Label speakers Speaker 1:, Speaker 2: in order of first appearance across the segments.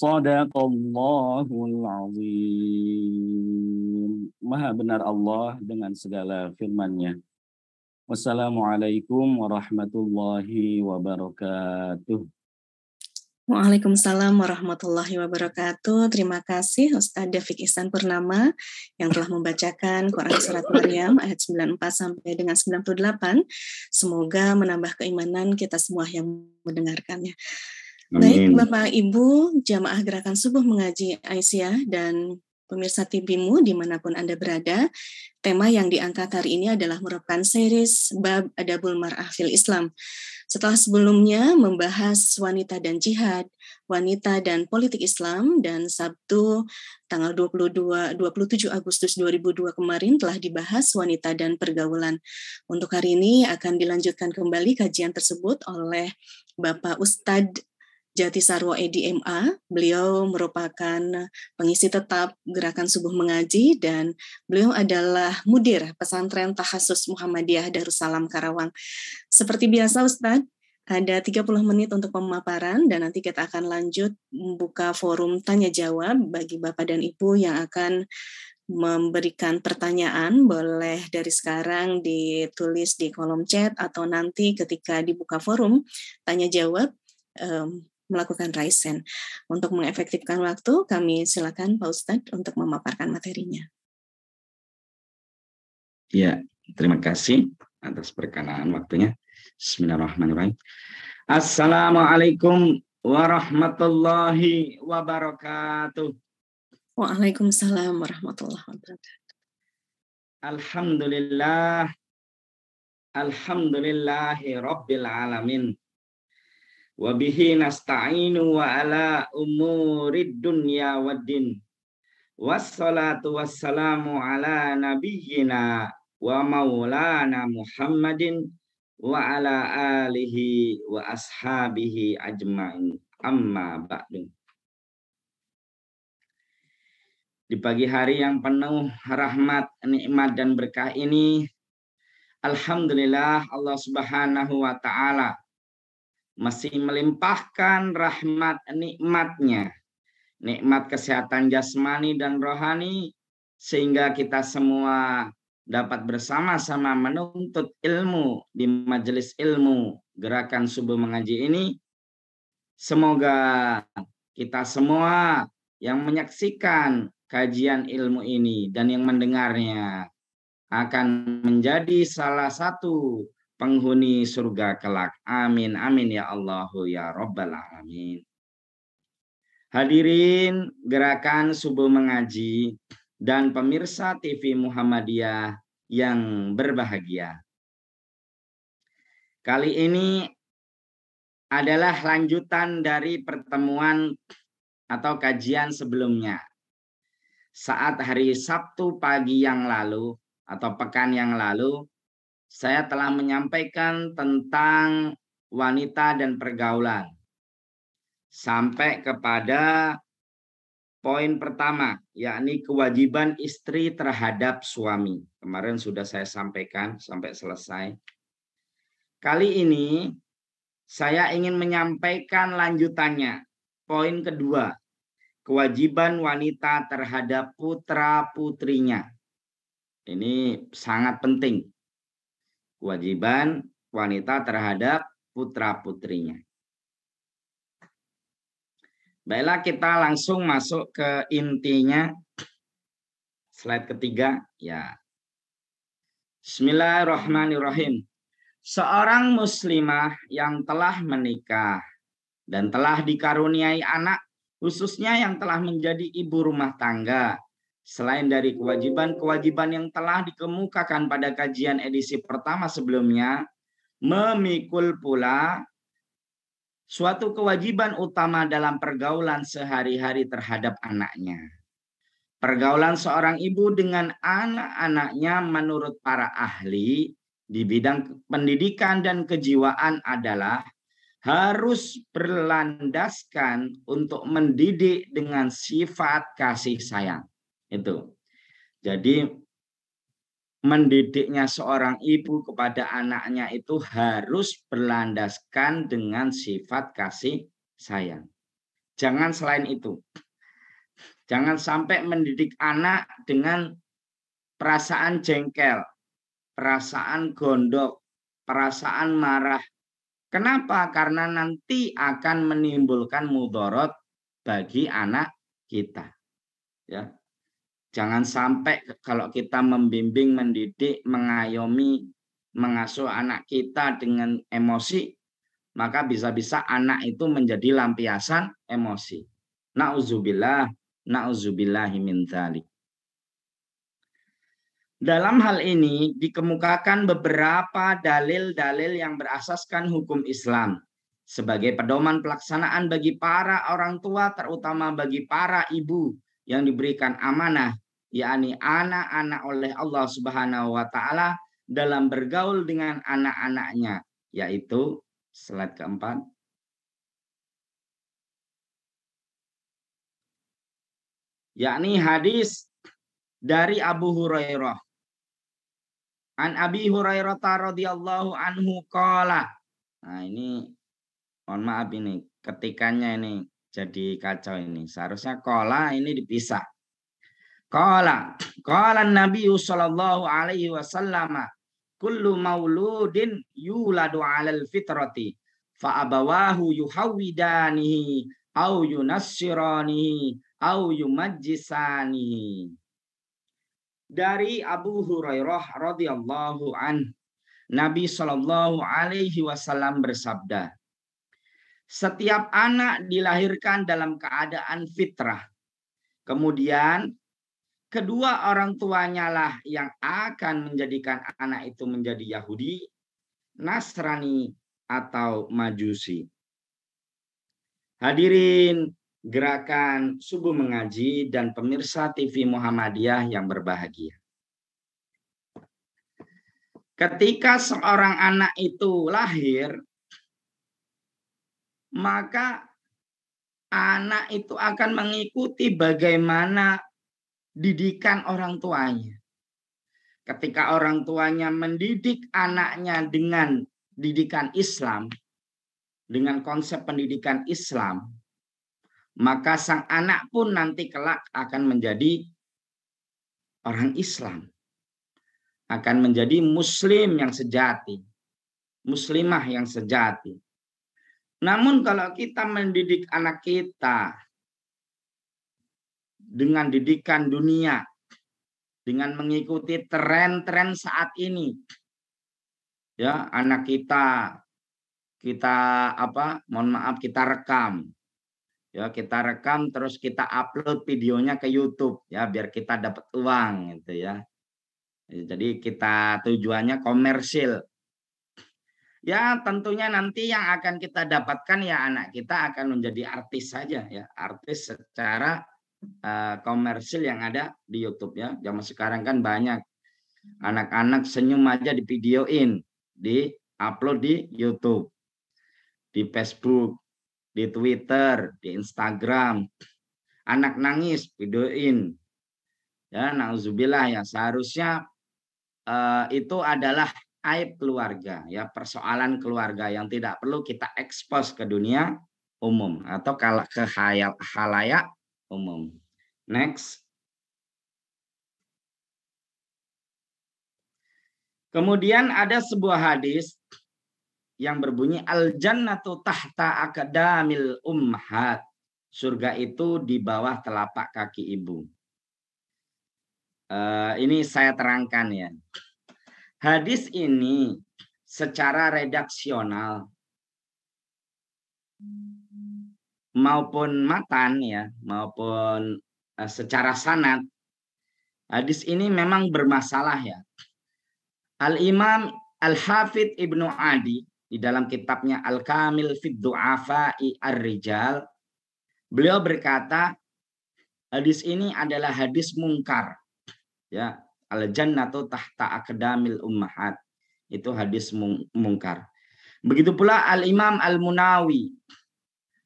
Speaker 1: Sadaqallahul azim. Maha benar Allah dengan segala firman-Nya. Wassalamualaikum warahmatullahi wabarakatuh.
Speaker 2: Waalaikumsalam
Speaker 1: warahmatullahi
Speaker 2: wabarakatuh. Terima kasih Ustaz David Ihsan Purnama yang telah membacakan Quran Surat Maryam ayat 94 sampai dengan 98. Semoga menambah keimanan kita semua yang mendengarkannya. Baik Bapak Ibu, jamaah gerakan subuh mengaji Aisyah dan pemirsa TVMU dimanapun Anda berada. Tema yang diangkat hari ini adalah merupakan series Bab Adabul Mar'ah Islam. Setelah sebelumnya membahas wanita dan jihad, wanita dan politik Islam, dan Sabtu tanggal 22, 27 Agustus 2002 kemarin telah dibahas wanita dan pergaulan. Untuk hari ini akan dilanjutkan kembali kajian tersebut oleh Bapak Ustadz Jati Sarwo Edi Beliau merupakan pengisi tetap Gerakan Subuh Mengaji dan beliau adalah mudir pesantren Tahasus Muhammadiyah Darussalam Karawang. Seperti biasa Ustadz, ada 30 menit untuk pemaparan dan nanti kita akan lanjut membuka forum tanya jawab bagi Bapak dan Ibu yang akan memberikan pertanyaan boleh dari sekarang ditulis di kolom chat atau nanti ketika dibuka forum tanya jawab melakukan raisen. Untuk mengefektifkan waktu, kami silakan Pak Ustadz untuk memaparkan materinya.
Speaker 1: Ya, terima kasih atas perkenaan waktunya. Bismillahirrahmanirrahim. Assalamualaikum warahmatullahi wabarakatuh. Waalaikumsalam warahmatullahi wabarakatuh. Alhamdulillah. Alhamdulillahi rabbil alamin. Wa bihi nasta'inu wa ala umurid dunya waddin. Wassalatu wassalamu ala nabiyyina wa maulana Muhammadin wa ala alihi wa ashabihi ajmain. Amma ba'du. Di pagi hari yang penuh rahmat, nikmat dan berkah ini, Alhamdulillah Allah Subhanahu wa taala masih melimpahkan rahmat nikmatnya, nikmat kesehatan jasmani dan rohani, sehingga kita semua dapat bersama-sama menuntut ilmu di majelis ilmu gerakan subuh mengaji ini. Semoga kita semua yang menyaksikan kajian ilmu ini dan yang mendengarnya akan menjadi salah satu penghuni surga kelak. Amin, amin ya Allah, ya Rabbal Alamin. Hadirin gerakan subuh mengaji dan pemirsa TV Muhammadiyah yang berbahagia. Kali ini adalah lanjutan dari pertemuan atau kajian sebelumnya. Saat hari Sabtu pagi yang lalu atau pekan yang lalu, saya telah menyampaikan tentang wanita dan pergaulan sampai kepada poin pertama, yakni kewajiban istri terhadap suami. Kemarin sudah saya sampaikan sampai selesai. Kali ini saya ingin menyampaikan lanjutannya. Poin kedua, kewajiban wanita terhadap putra-putrinya. Ini sangat penting kewajiban wanita terhadap putra-putrinya. Baiklah kita langsung masuk ke intinya. Slide ketiga, ya. Bismillahirrahmanirrahim. Seorang muslimah yang telah menikah dan telah dikaruniai anak, khususnya yang telah menjadi ibu rumah tangga, Selain dari kewajiban-kewajiban yang telah dikemukakan pada kajian edisi pertama sebelumnya, memikul pula suatu kewajiban utama dalam pergaulan sehari-hari terhadap anaknya. Pergaulan seorang ibu dengan anak-anaknya menurut para ahli di bidang pendidikan dan kejiwaan adalah harus berlandaskan untuk mendidik dengan sifat kasih sayang itu. Jadi mendidiknya seorang ibu kepada anaknya itu harus berlandaskan dengan sifat kasih sayang. Jangan selain itu. Jangan sampai mendidik anak dengan perasaan jengkel, perasaan gondok, perasaan marah. Kenapa? Karena nanti akan menimbulkan mudorot bagi anak kita. Ya, Jangan sampai kalau kita membimbing, mendidik, mengayomi, mengasuh anak kita dengan emosi, maka bisa-bisa anak itu menjadi lampiasan emosi. Na'udzubillah, na'udzubillah min dzalik. Dalam hal ini dikemukakan beberapa dalil-dalil yang berasaskan hukum Islam sebagai pedoman pelaksanaan bagi para orang tua terutama bagi para ibu yang diberikan amanah yakni anak-anak oleh Allah Subhanahu wa taala dalam bergaul dengan anak-anaknya yaitu slide keempat yakni hadis dari Abu Hurairah An Abi Hurairah radhiyallahu anhu qala. Nah, ini mohon maaf ini ketikannya ini jadi kacau ini. Seharusnya kola ini dipisah. Kola, kola Nabi Sallallahu Alaihi Wasallam, kullu mauludin yuladu alal fitrati, fa'abawahu yuhawidanihi, au yunassiranihi, au yumajjisanihi. Dari Abu Hurairah radhiyallahu an, Nabi Sallallahu Alaihi Wasallam bersabda, setiap anak dilahirkan dalam keadaan fitrah. Kemudian kedua orang tuanya lah yang akan menjadikan anak itu menjadi Yahudi, Nasrani, atau Majusi. Hadirin gerakan subuh mengaji dan pemirsa TV Muhammadiyah yang berbahagia. Ketika seorang anak itu lahir, maka anak itu akan mengikuti bagaimana didikan orang tuanya. Ketika orang tuanya mendidik anaknya dengan didikan Islam, dengan konsep pendidikan Islam, maka sang anak pun nanti kelak akan menjadi orang Islam. Akan menjadi muslim yang sejati, muslimah yang sejati namun kalau kita mendidik anak kita dengan didikan dunia, dengan mengikuti tren-tren saat ini, ya anak kita kita apa? Mohon maaf kita rekam, ya kita rekam terus kita upload videonya ke YouTube ya biar kita dapat uang gitu ya. Jadi kita tujuannya komersil Ya tentunya nanti yang akan kita dapatkan ya anak kita akan menjadi artis saja ya artis secara uh, komersil yang ada di YouTube ya zaman sekarang kan banyak anak-anak senyum aja di videoin di upload di YouTube di Facebook di Twitter di Instagram anak nangis videoin ya nauzubillah ya seharusnya uh, itu adalah aib keluarga ya persoalan keluarga yang tidak perlu kita ekspos ke dunia umum atau kalau ke hayal, halayak umum. Next. Kemudian ada sebuah hadis yang berbunyi al jannatu tahta akadamil umhat. Surga itu di bawah telapak kaki ibu. Uh, ini saya terangkan ya. Hadis ini secara redaksional maupun matan ya, maupun eh, secara sanat hadis ini memang bermasalah ya. Al-Imam al hafid Ibnu Adi di dalam kitabnya Al-Kamil Fid i Ar-Rijal beliau berkata hadis ini adalah hadis mungkar ya al jannatu tahta akdamil ummahat itu hadis mung mungkar begitu pula al imam al munawi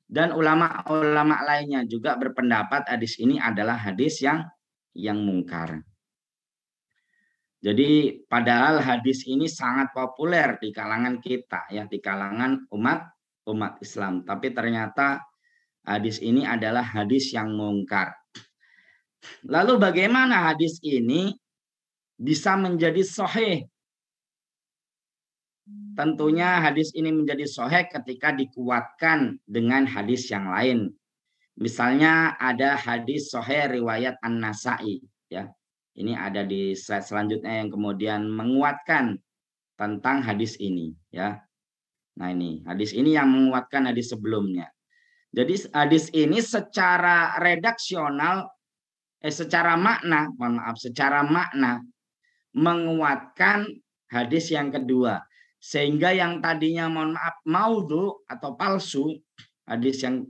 Speaker 1: dan ulama-ulama lainnya juga berpendapat hadis ini adalah hadis yang yang mungkar. Jadi padahal hadis ini sangat populer di kalangan kita ya di kalangan umat umat Islam, tapi ternyata hadis ini adalah hadis yang mungkar. Lalu bagaimana hadis ini bisa menjadi sohe. Tentunya hadis ini menjadi sohe ketika dikuatkan dengan hadis yang lain. Misalnya ada hadis sohe riwayat An-Nasai. Ya. Ini ada di slide selanjutnya yang kemudian menguatkan tentang hadis ini. ya. Nah ini, hadis ini yang menguatkan hadis sebelumnya. Jadi hadis ini secara redaksional eh secara makna, mohon maaf, secara makna menguatkan hadis yang kedua. Sehingga yang tadinya mohon maaf maudhu atau palsu, hadis yang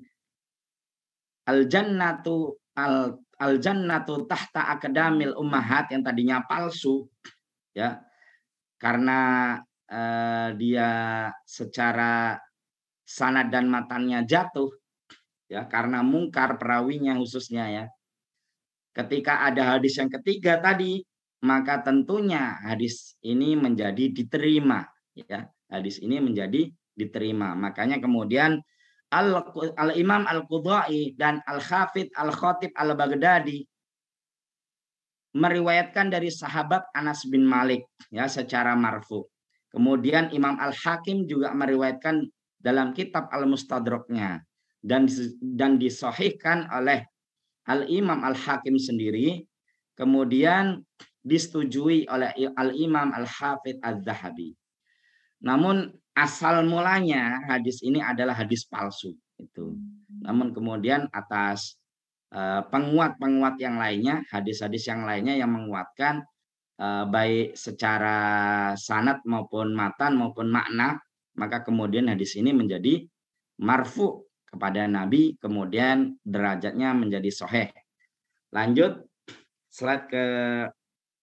Speaker 1: al jannatu al al jannatu tahta akadamil ummahat yang tadinya palsu ya karena eh, dia secara sanad dan matanya jatuh ya karena mungkar perawinya khususnya ya ketika ada hadis yang ketiga tadi maka tentunya hadis ini menjadi diterima ya hadis ini menjadi diterima makanya kemudian al, Imam al kudai dan al Hafid al Khotib al Baghdadi meriwayatkan dari sahabat Anas bin Malik ya secara marfu. Kemudian Imam Al Hakim juga meriwayatkan dalam kitab Al Mustadraknya dan dan disohihkan oleh Al Imam Al Hakim sendiri. Kemudian disetujui oleh Al-Imam Al-Hafidh Al-Zahabi. Namun asal mulanya hadis ini adalah hadis palsu itu. Namun kemudian atas eh, penguat-penguat yang lainnya, hadis-hadis yang lainnya yang menguatkan eh, baik secara sanat maupun matan maupun makna, maka kemudian hadis ini menjadi marfu kepada Nabi, kemudian derajatnya menjadi soheh. Lanjut, slide ke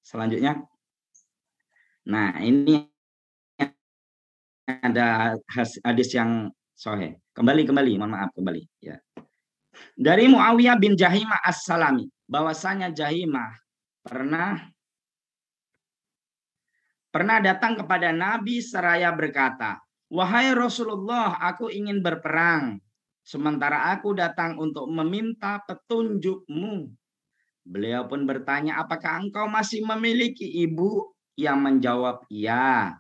Speaker 1: Selanjutnya. Nah, ini ada hadis yang sohe. Kembali, kembali. Mohon maaf, kembali. Ya. Dari Muawiyah bin Jahimah As-Salami. Bahwasanya Jahimah pernah pernah datang kepada Nabi seraya berkata, Wahai Rasulullah, aku ingin berperang. Sementara aku datang untuk meminta petunjukmu. Beliau pun bertanya, apakah engkau masih memiliki ibu? Yang menjawab, iya.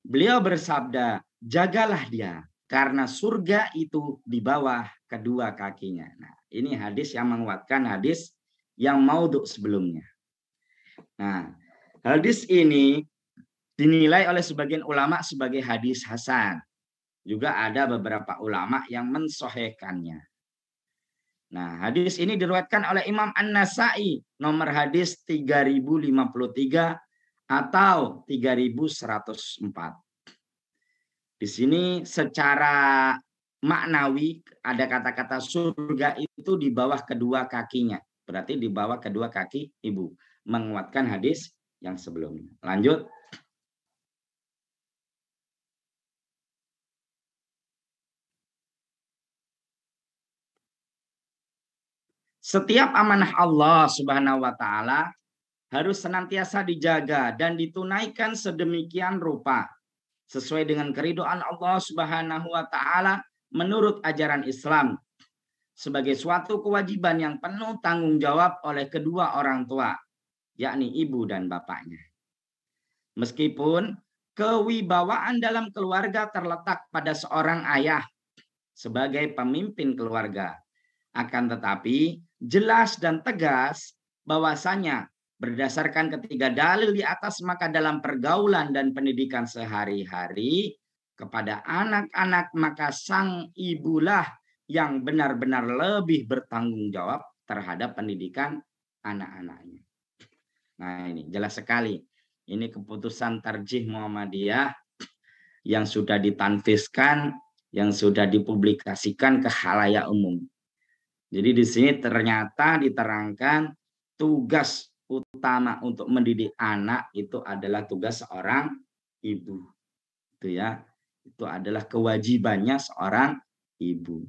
Speaker 1: Beliau bersabda, jagalah dia, karena surga itu di bawah kedua kakinya. Nah, ini hadis yang menguatkan hadis yang maudhu sebelumnya. Nah, hadis ini dinilai oleh sebagian ulama sebagai hadis hasan. Juga ada beberapa ulama yang mensohekannya. Nah, hadis ini diriwayatkan oleh Imam An-Nasai nomor hadis 3053 atau 3104. Di sini secara maknawi ada kata-kata surga itu di bawah kedua kakinya. Berarti di bawah kedua kaki ibu. Menguatkan hadis yang sebelumnya. Lanjut. Setiap amanah Allah Subhanahu wa taala harus senantiasa dijaga dan ditunaikan sedemikian rupa sesuai dengan keridoan Allah Subhanahu wa taala menurut ajaran Islam sebagai suatu kewajiban yang penuh tanggung jawab oleh kedua orang tua, yakni ibu dan bapaknya. Meskipun kewibawaan dalam keluarga terletak pada seorang ayah sebagai pemimpin keluarga, akan tetapi jelas dan tegas bahwasanya berdasarkan ketiga dalil di atas maka dalam pergaulan dan pendidikan sehari-hari kepada anak-anak maka sang ibulah yang benar-benar lebih bertanggung jawab terhadap pendidikan anak-anaknya. Nah ini jelas sekali. Ini keputusan tarjih Muhammadiyah yang sudah ditanfiskan, yang sudah dipublikasikan ke halayak umum. Jadi di sini ternyata diterangkan tugas utama untuk mendidik anak itu adalah tugas seorang ibu. Itu ya. Itu adalah kewajibannya seorang ibu.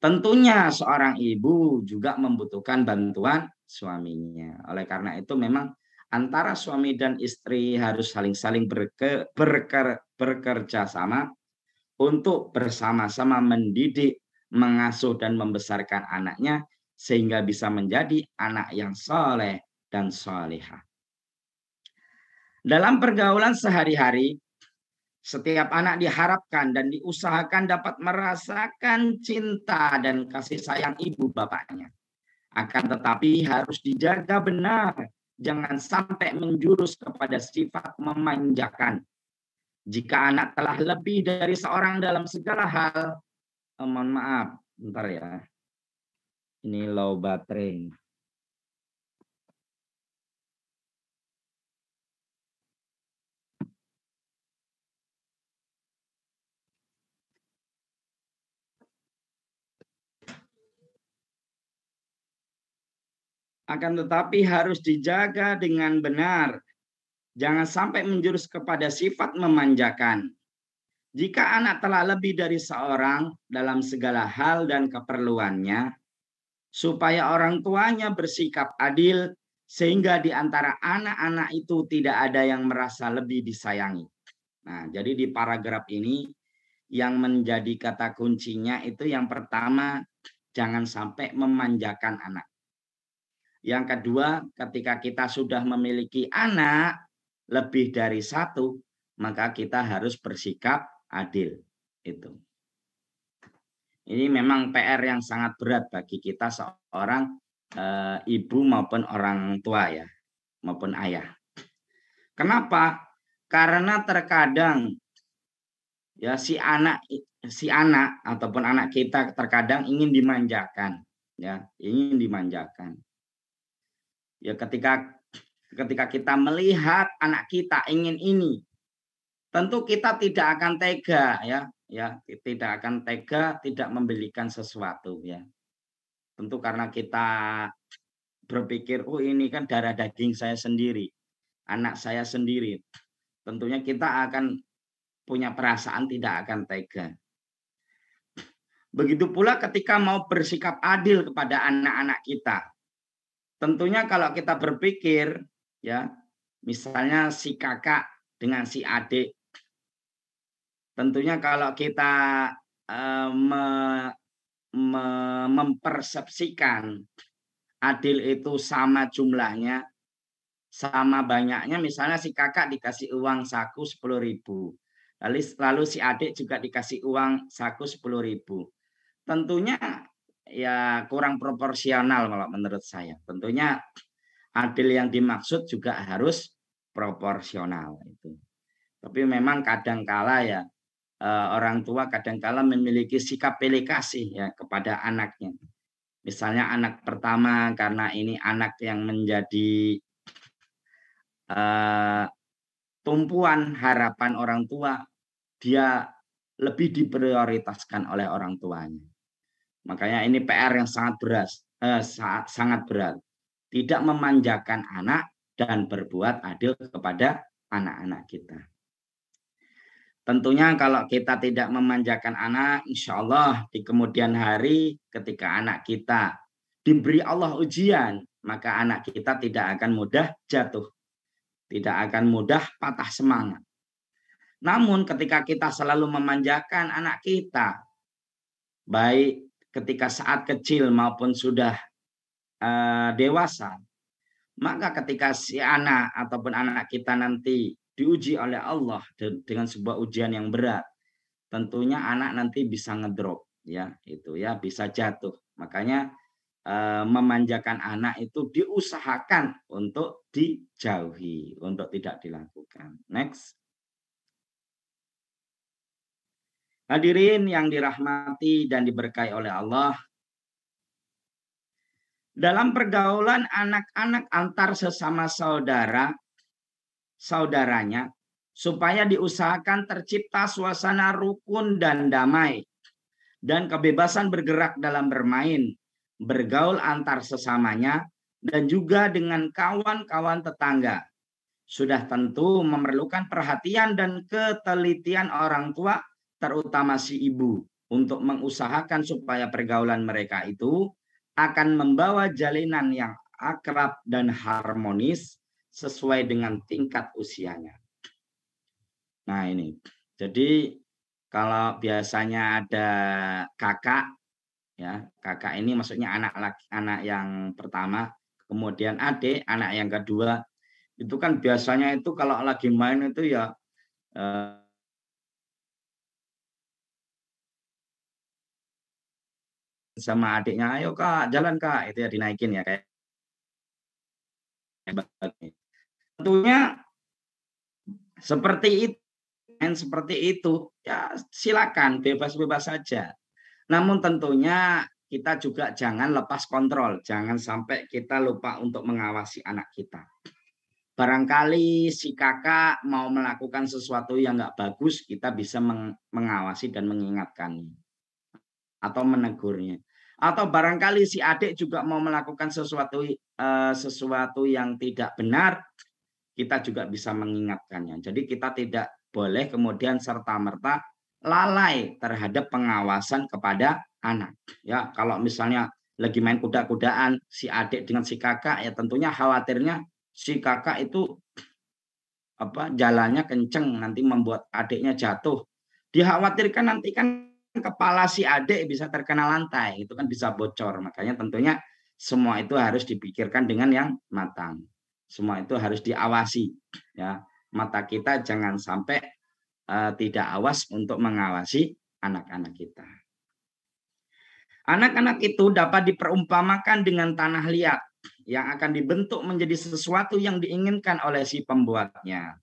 Speaker 1: Tentunya seorang ibu juga membutuhkan bantuan suaminya. Oleh karena itu memang antara suami dan istri harus saling-saling berke, berker, bekerja sama untuk bersama-sama mendidik mengasuh dan membesarkan anaknya sehingga bisa menjadi anak yang soleh dan soleha. Dalam pergaulan sehari-hari, setiap anak diharapkan dan diusahakan dapat merasakan cinta dan kasih sayang ibu bapaknya. Akan tetapi harus dijaga benar, jangan sampai menjurus kepada sifat memanjakan. Jika anak telah lebih dari seorang dalam segala hal, eh, mohon maaf, bentar ya. Ini low baterai. akan tetapi harus dijaga dengan benar. Jangan sampai menjurus kepada sifat memanjakan. Jika anak telah lebih dari seorang dalam segala hal dan keperluannya, supaya orang tuanya bersikap adil sehingga di antara anak-anak itu tidak ada yang merasa lebih disayangi. Nah, jadi di paragraf ini yang menjadi kata kuncinya itu yang pertama jangan sampai memanjakan anak. Yang kedua, ketika kita sudah memiliki anak lebih dari satu, maka kita harus bersikap adil itu. Ini memang PR yang sangat berat bagi kita seorang e, ibu maupun orang tua ya, maupun ayah. Kenapa? Karena terkadang ya si anak si anak ataupun anak kita terkadang ingin dimanjakan ya, ingin dimanjakan. Ya ketika ketika kita melihat anak kita ingin ini, tentu kita tidak akan tega ya ya tidak akan tega tidak membelikan sesuatu ya tentu karena kita berpikir oh ini kan darah daging saya sendiri anak saya sendiri tentunya kita akan punya perasaan tidak akan tega begitu pula ketika mau bersikap adil kepada anak-anak kita tentunya kalau kita berpikir ya misalnya si kakak dengan si adik Tentunya kalau kita eh, me, me, mempersepsikan adil itu sama jumlahnya, sama banyaknya, misalnya si kakak dikasih uang saku 10.000 lalu, lalu si adik juga dikasih uang saku 10.000 Tentunya ya kurang proporsional kalau menurut saya. Tentunya adil yang dimaksud juga harus proporsional itu. Tapi memang kadangkala ya Eh, orang tua kadangkala memiliki sikap pilih kasih ya kepada anaknya. Misalnya anak pertama karena ini anak yang menjadi uh, tumpuan harapan orang tua, dia lebih diprioritaskan oleh orang tuanya. Makanya ini PR yang sangat berat, eh, sangat berat. Tidak memanjakan anak dan berbuat adil kepada anak-anak kita. Tentunya kalau kita tidak memanjakan anak, insya Allah di kemudian hari ketika anak kita diberi Allah ujian, maka anak kita tidak akan mudah jatuh. Tidak akan mudah patah semangat. Namun ketika kita selalu memanjakan anak kita, baik ketika saat kecil maupun sudah uh, dewasa, maka ketika si anak ataupun anak kita nanti diuji oleh Allah dengan sebuah ujian yang berat, tentunya anak nanti bisa ngedrop ya itu ya bisa jatuh. Makanya eh, memanjakan anak itu diusahakan untuk dijauhi, untuk tidak dilakukan. Next. Hadirin yang dirahmati dan diberkahi oleh Allah, dalam pergaulan anak-anak antar sesama saudara saudaranya supaya diusahakan tercipta suasana rukun dan damai dan kebebasan bergerak dalam bermain, bergaul antar sesamanya dan juga dengan kawan-kawan tetangga. Sudah tentu memerlukan perhatian dan ketelitian orang tua terutama si ibu untuk mengusahakan supaya pergaulan mereka itu akan membawa jalinan yang akrab dan harmonis sesuai dengan tingkat usianya. Nah ini, jadi kalau biasanya ada kakak, ya kakak ini maksudnya anak laki, anak yang pertama, kemudian adik, anak yang kedua, itu kan biasanya itu kalau lagi main itu ya eh, sama adiknya, ayo kak jalan kak, itu ya dinaikin ya kayak tentunya seperti itu dan seperti itu ya silakan bebas-bebas saja. Namun tentunya kita juga jangan lepas kontrol, jangan sampai kita lupa untuk mengawasi anak kita. Barangkali si kakak mau melakukan sesuatu yang nggak bagus, kita bisa mengawasi dan mengingatkan atau menegurnya. Atau barangkali si adik juga mau melakukan sesuatu eh, sesuatu yang tidak benar, kita juga bisa mengingatkannya. Jadi kita tidak boleh kemudian serta-merta lalai terhadap pengawasan kepada anak. Ya, kalau misalnya lagi main kuda-kudaan si adik dengan si kakak ya tentunya khawatirnya si kakak itu apa jalannya kenceng nanti membuat adiknya jatuh. Dikhawatirkan nanti kan kepala si adik bisa terkena lantai, itu kan bisa bocor. Makanya tentunya semua itu harus dipikirkan dengan yang matang semua itu harus diawasi ya mata kita jangan sampai uh, tidak awas untuk mengawasi anak-anak kita anak-anak itu dapat diperumpamakan dengan tanah liat yang akan dibentuk menjadi sesuatu yang diinginkan oleh si pembuatnya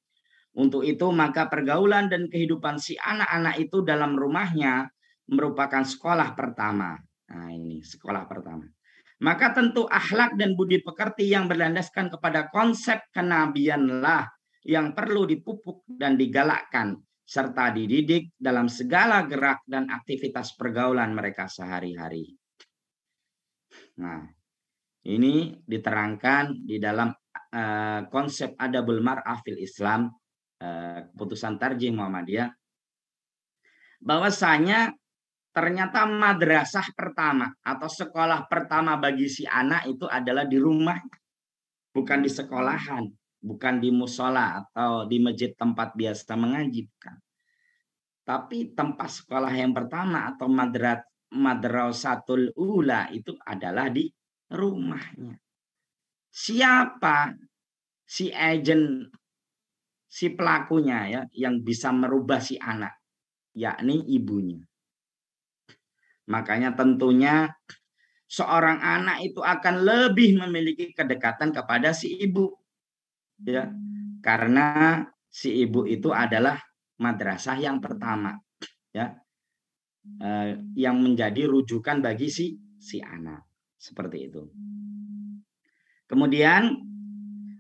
Speaker 1: untuk itu maka pergaulan dan kehidupan si anak-anak itu dalam rumahnya merupakan sekolah pertama nah ini sekolah pertama maka tentu akhlak dan budi pekerti yang berlandaskan kepada konsep kenabianlah yang perlu dipupuk dan digalakkan serta dididik dalam segala gerak dan aktivitas pergaulan mereka sehari-hari. Nah, ini diterangkan di dalam uh, konsep adabul Marafil Islam uh, keputusan tarjih Muhammadiyah bahwasanya ternyata madrasah pertama atau sekolah pertama bagi si anak itu adalah di rumah, bukan di sekolahan, bukan di musola atau di masjid tempat biasa mengaji, bukan. Tapi tempat sekolah yang pertama atau madrat madrasatul ula itu adalah di rumahnya. Siapa si agent si pelakunya ya yang bisa merubah si anak yakni ibunya Makanya tentunya seorang anak itu akan lebih memiliki kedekatan kepada si ibu. Ya. Karena si ibu itu adalah madrasah yang pertama, ya. Eh, yang menjadi rujukan bagi si si anak. Seperti itu. Kemudian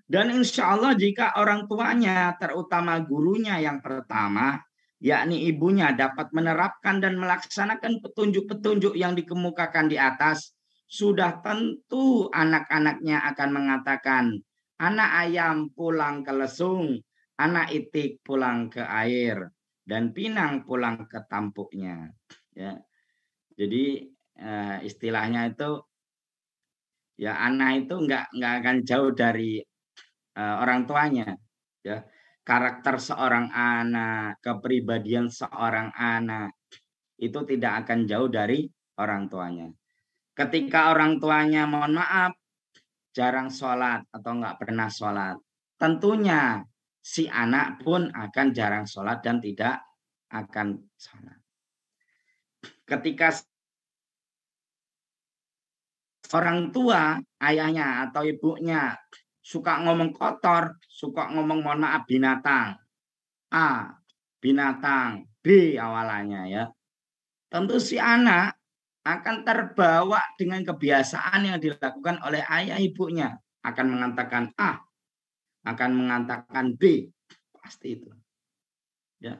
Speaker 1: dan insya Allah jika orang tuanya, terutama gurunya yang pertama, yakni ibunya dapat menerapkan dan melaksanakan petunjuk-petunjuk yang dikemukakan di atas, sudah tentu anak-anaknya akan mengatakan, anak ayam pulang ke lesung, anak itik pulang ke air, dan pinang pulang ke tampuknya. Ya. Jadi eh, istilahnya itu ya anak itu nggak nggak akan jauh dari eh, orang tuanya. Ya karakter seorang anak, kepribadian seorang anak itu tidak akan jauh dari orang tuanya. Ketika orang tuanya mohon maaf jarang sholat atau nggak pernah sholat, tentunya si anak pun akan jarang sholat dan tidak akan sholat. Ketika orang tua, ayahnya atau ibunya suka ngomong kotor, suka ngomong mohon maaf binatang. A. Binatang. B awalannya ya. Tentu si anak akan terbawa dengan kebiasaan yang dilakukan oleh ayah ibunya. Akan mengatakan A. Akan mengatakan B. Pasti itu. Ya.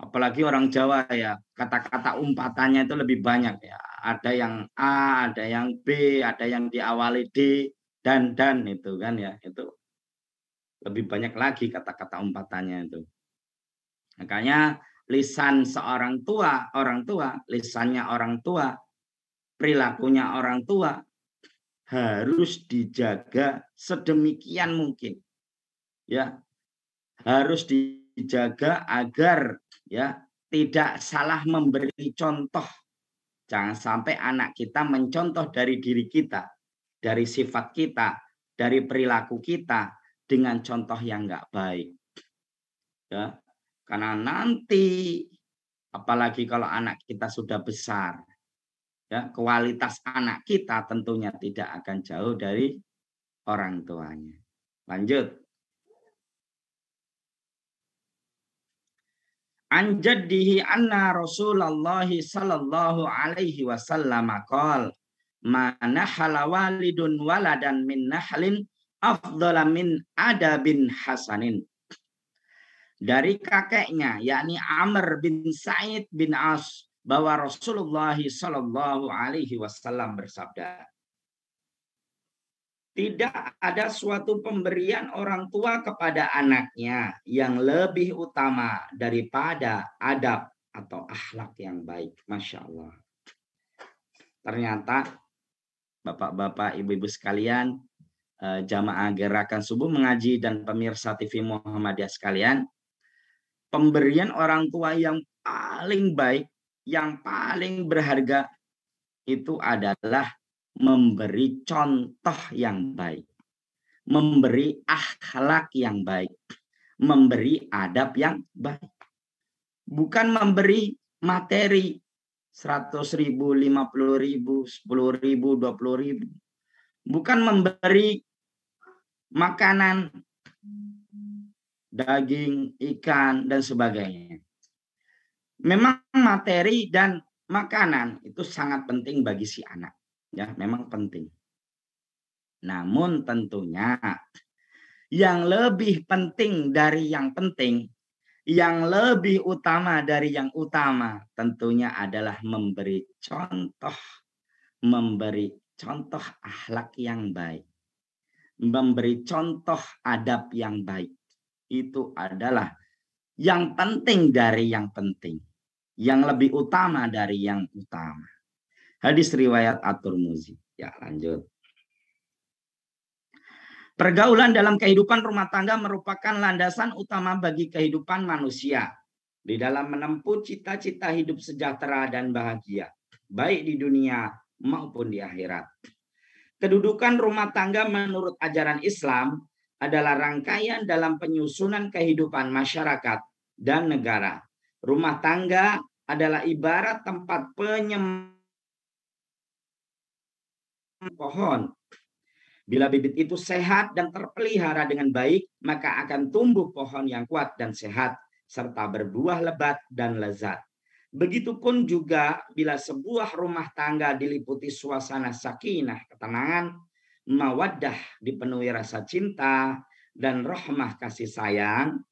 Speaker 1: Apalagi orang Jawa ya, kata-kata umpatannya itu lebih banyak ya. Ada yang A, ada yang B, ada yang diawali D, dan dan itu kan ya itu lebih banyak lagi kata-kata umpatannya itu makanya lisan seorang tua orang tua lisannya orang tua perilakunya orang tua harus dijaga sedemikian mungkin ya harus dijaga agar ya tidak salah memberi contoh Jangan sampai anak kita mencontoh dari diri kita dari sifat kita, dari perilaku kita dengan contoh yang nggak baik. Ya. Karena nanti apalagi kalau anak kita sudah besar, ya, kualitas anak kita tentunya tidak akan jauh dari orang tuanya. Lanjut. Anjadihi anna Rasulullah sallallahu alaihi wasallam mana halawalidun waladan min nahlin afdala min adabin hasanin. Dari kakeknya yakni Amr bin Said bin As bahwa Rasulullah Shallallahu Alaihi Wasallam bersabda, tidak ada suatu pemberian orang tua kepada anaknya yang lebih utama daripada adab atau akhlak yang baik. Masya Allah. Ternyata Bapak-bapak, ibu-ibu sekalian, eh, jamaah gerakan subuh mengaji dan pemirsa TV Muhammadiyah sekalian, pemberian orang tua yang paling baik, yang paling berharga itu adalah memberi contoh yang baik, memberi akhlak yang baik, memberi adab yang baik. Bukan memberi materi, seratus ribu, lima puluh ribu, sepuluh ribu, dua puluh ribu. Bukan memberi makanan, daging, ikan, dan sebagainya. Memang materi dan makanan itu sangat penting bagi si anak. Ya, memang penting. Namun tentunya yang lebih penting dari yang penting yang lebih utama dari yang utama tentunya adalah memberi contoh memberi contoh akhlak yang baik memberi contoh adab yang baik itu adalah yang penting dari yang penting yang lebih utama dari yang utama hadis riwayat atur muzi ya lanjut Pergaulan dalam kehidupan rumah tangga merupakan landasan utama bagi kehidupan manusia di dalam menempuh cita-cita hidup sejahtera dan bahagia, baik di dunia maupun di akhirat. Kedudukan rumah tangga menurut ajaran Islam adalah rangkaian dalam penyusunan kehidupan masyarakat dan negara. Rumah tangga adalah ibarat tempat penyembuhan pohon Bila bibit itu sehat dan terpelihara dengan baik, maka akan tumbuh pohon yang kuat dan sehat, serta berbuah lebat dan lezat. Begitupun juga bila sebuah rumah tangga diliputi suasana sakinah, ketenangan, mawaddah dipenuhi rasa cinta, dan rahmah kasih sayang,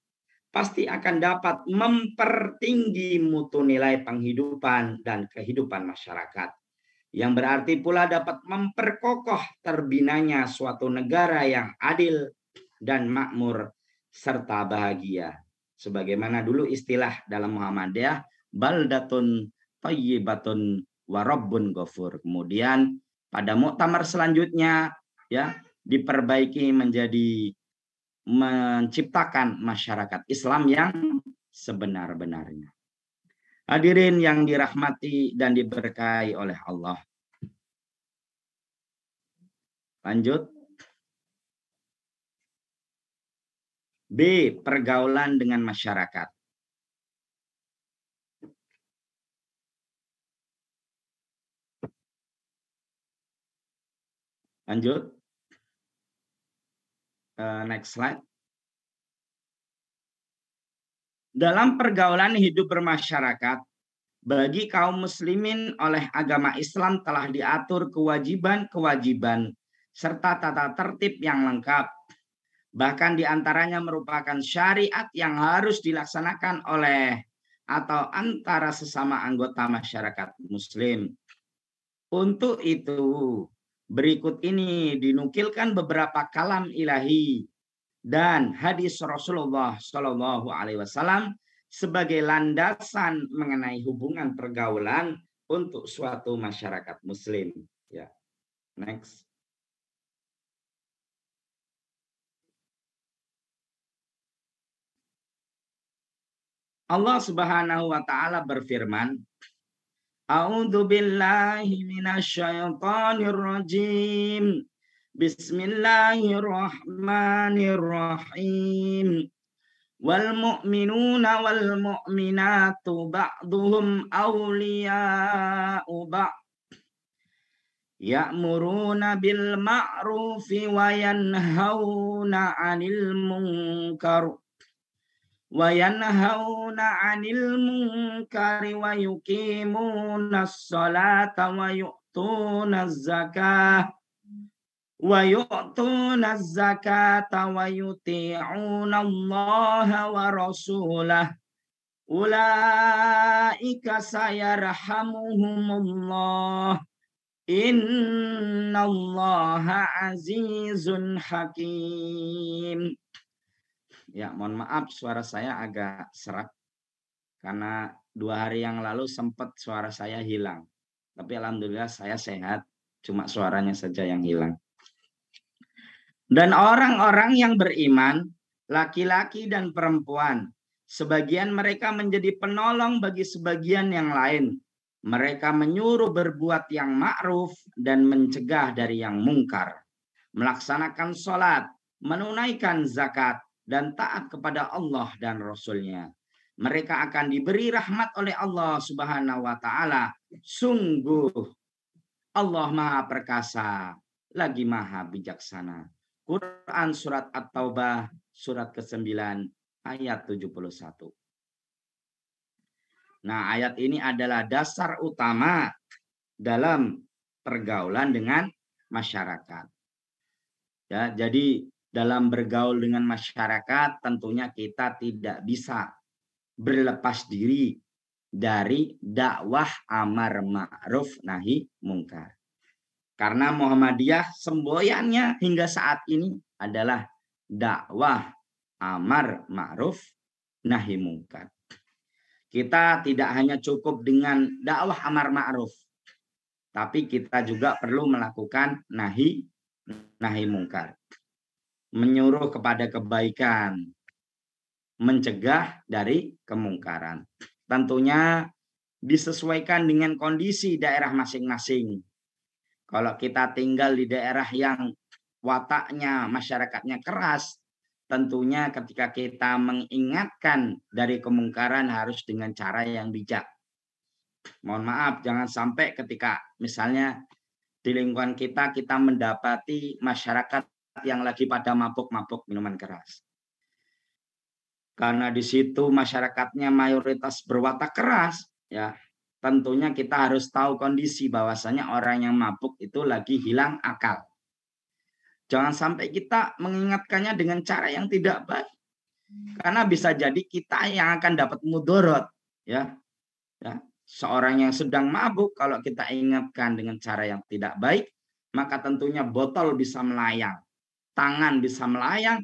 Speaker 1: pasti akan dapat mempertinggi mutu nilai penghidupan dan kehidupan masyarakat yang berarti pula dapat memperkokoh terbinanya suatu negara yang adil dan makmur serta bahagia. Sebagaimana dulu istilah dalam Muhammadiyah, baldatun tayyibatun warabbun gofur. Kemudian pada muktamar selanjutnya ya diperbaiki menjadi menciptakan masyarakat Islam yang sebenar-benarnya. Hadirin yang dirahmati dan diberkahi oleh Allah. Lanjut. B. Pergaulan dengan masyarakat. Lanjut. Uh, next slide. Dalam pergaulan hidup bermasyarakat, bagi kaum muslimin oleh agama Islam telah diatur kewajiban-kewajiban serta tata tertib yang lengkap. Bahkan diantaranya merupakan syariat yang harus dilaksanakan oleh atau antara sesama anggota masyarakat muslim. Untuk itu, berikut ini dinukilkan beberapa kalam ilahi dan hadis Rasulullah Shallallahu Alaihi Wasallam sebagai landasan mengenai hubungan pergaulan untuk suatu masyarakat Muslim. Ya, next. Allah Subhanahu wa taala berfirman, A'udzu billahi minasyaitonir rajim. بسم الله الرحمن الرحيم والمؤمنون والمؤمنات بعضهم أولياء بعض يأمرون بالمعروف وينهون عن المنكر وينهون عن المنكر ويقيمون الصلاة ويؤتون الزكاة wa yu'tuna zakata wa yuti'una Allah wa rasulah ulaika Inna Allah azizun hakim ya mohon maaf suara saya agak serak karena dua hari yang lalu sempat suara saya hilang tapi alhamdulillah saya sehat cuma suaranya saja yang hilang dan orang-orang yang beriman, laki-laki dan perempuan, sebagian mereka menjadi penolong bagi sebagian yang lain. Mereka menyuruh berbuat yang ma'ruf dan mencegah dari yang mungkar. Melaksanakan sholat, menunaikan zakat, dan taat kepada Allah dan Rasulnya. Mereka akan diberi rahmat oleh Allah subhanahu wa ta'ala. Sungguh Allah maha perkasa, lagi maha bijaksana. Quran surat At-Taubah surat ke-9 ayat 71. Nah, ayat ini adalah dasar utama dalam pergaulan dengan masyarakat. Ya, jadi dalam bergaul dengan masyarakat tentunya kita tidak bisa berlepas diri dari dakwah amar ma'ruf nahi mungkar. Karena Muhammadiyah semboyannya hingga saat ini adalah dakwah amar ma'ruf nahi mungkar. Kita tidak hanya cukup dengan dakwah amar ma'ruf, tapi kita juga perlu melakukan nahi nahi mungkar. Menyuruh kepada kebaikan, mencegah dari kemungkaran. Tentunya disesuaikan dengan kondisi daerah masing-masing. Kalau kita tinggal di daerah yang wataknya masyarakatnya keras, tentunya ketika kita mengingatkan dari kemungkaran harus dengan cara yang bijak. Mohon maaf, jangan sampai ketika misalnya di lingkungan kita kita mendapati masyarakat yang lagi pada mabuk-mabuk minuman keras. Karena di situ masyarakatnya mayoritas berwatak keras, ya tentunya kita harus tahu kondisi bahwasanya orang yang mabuk itu lagi hilang akal. Jangan sampai kita mengingatkannya dengan cara yang tidak baik. Karena bisa jadi kita yang akan dapat mudorot, ya. ya. Seorang yang sedang mabuk kalau kita ingatkan dengan cara yang tidak baik, maka tentunya botol bisa melayang, tangan bisa melayang,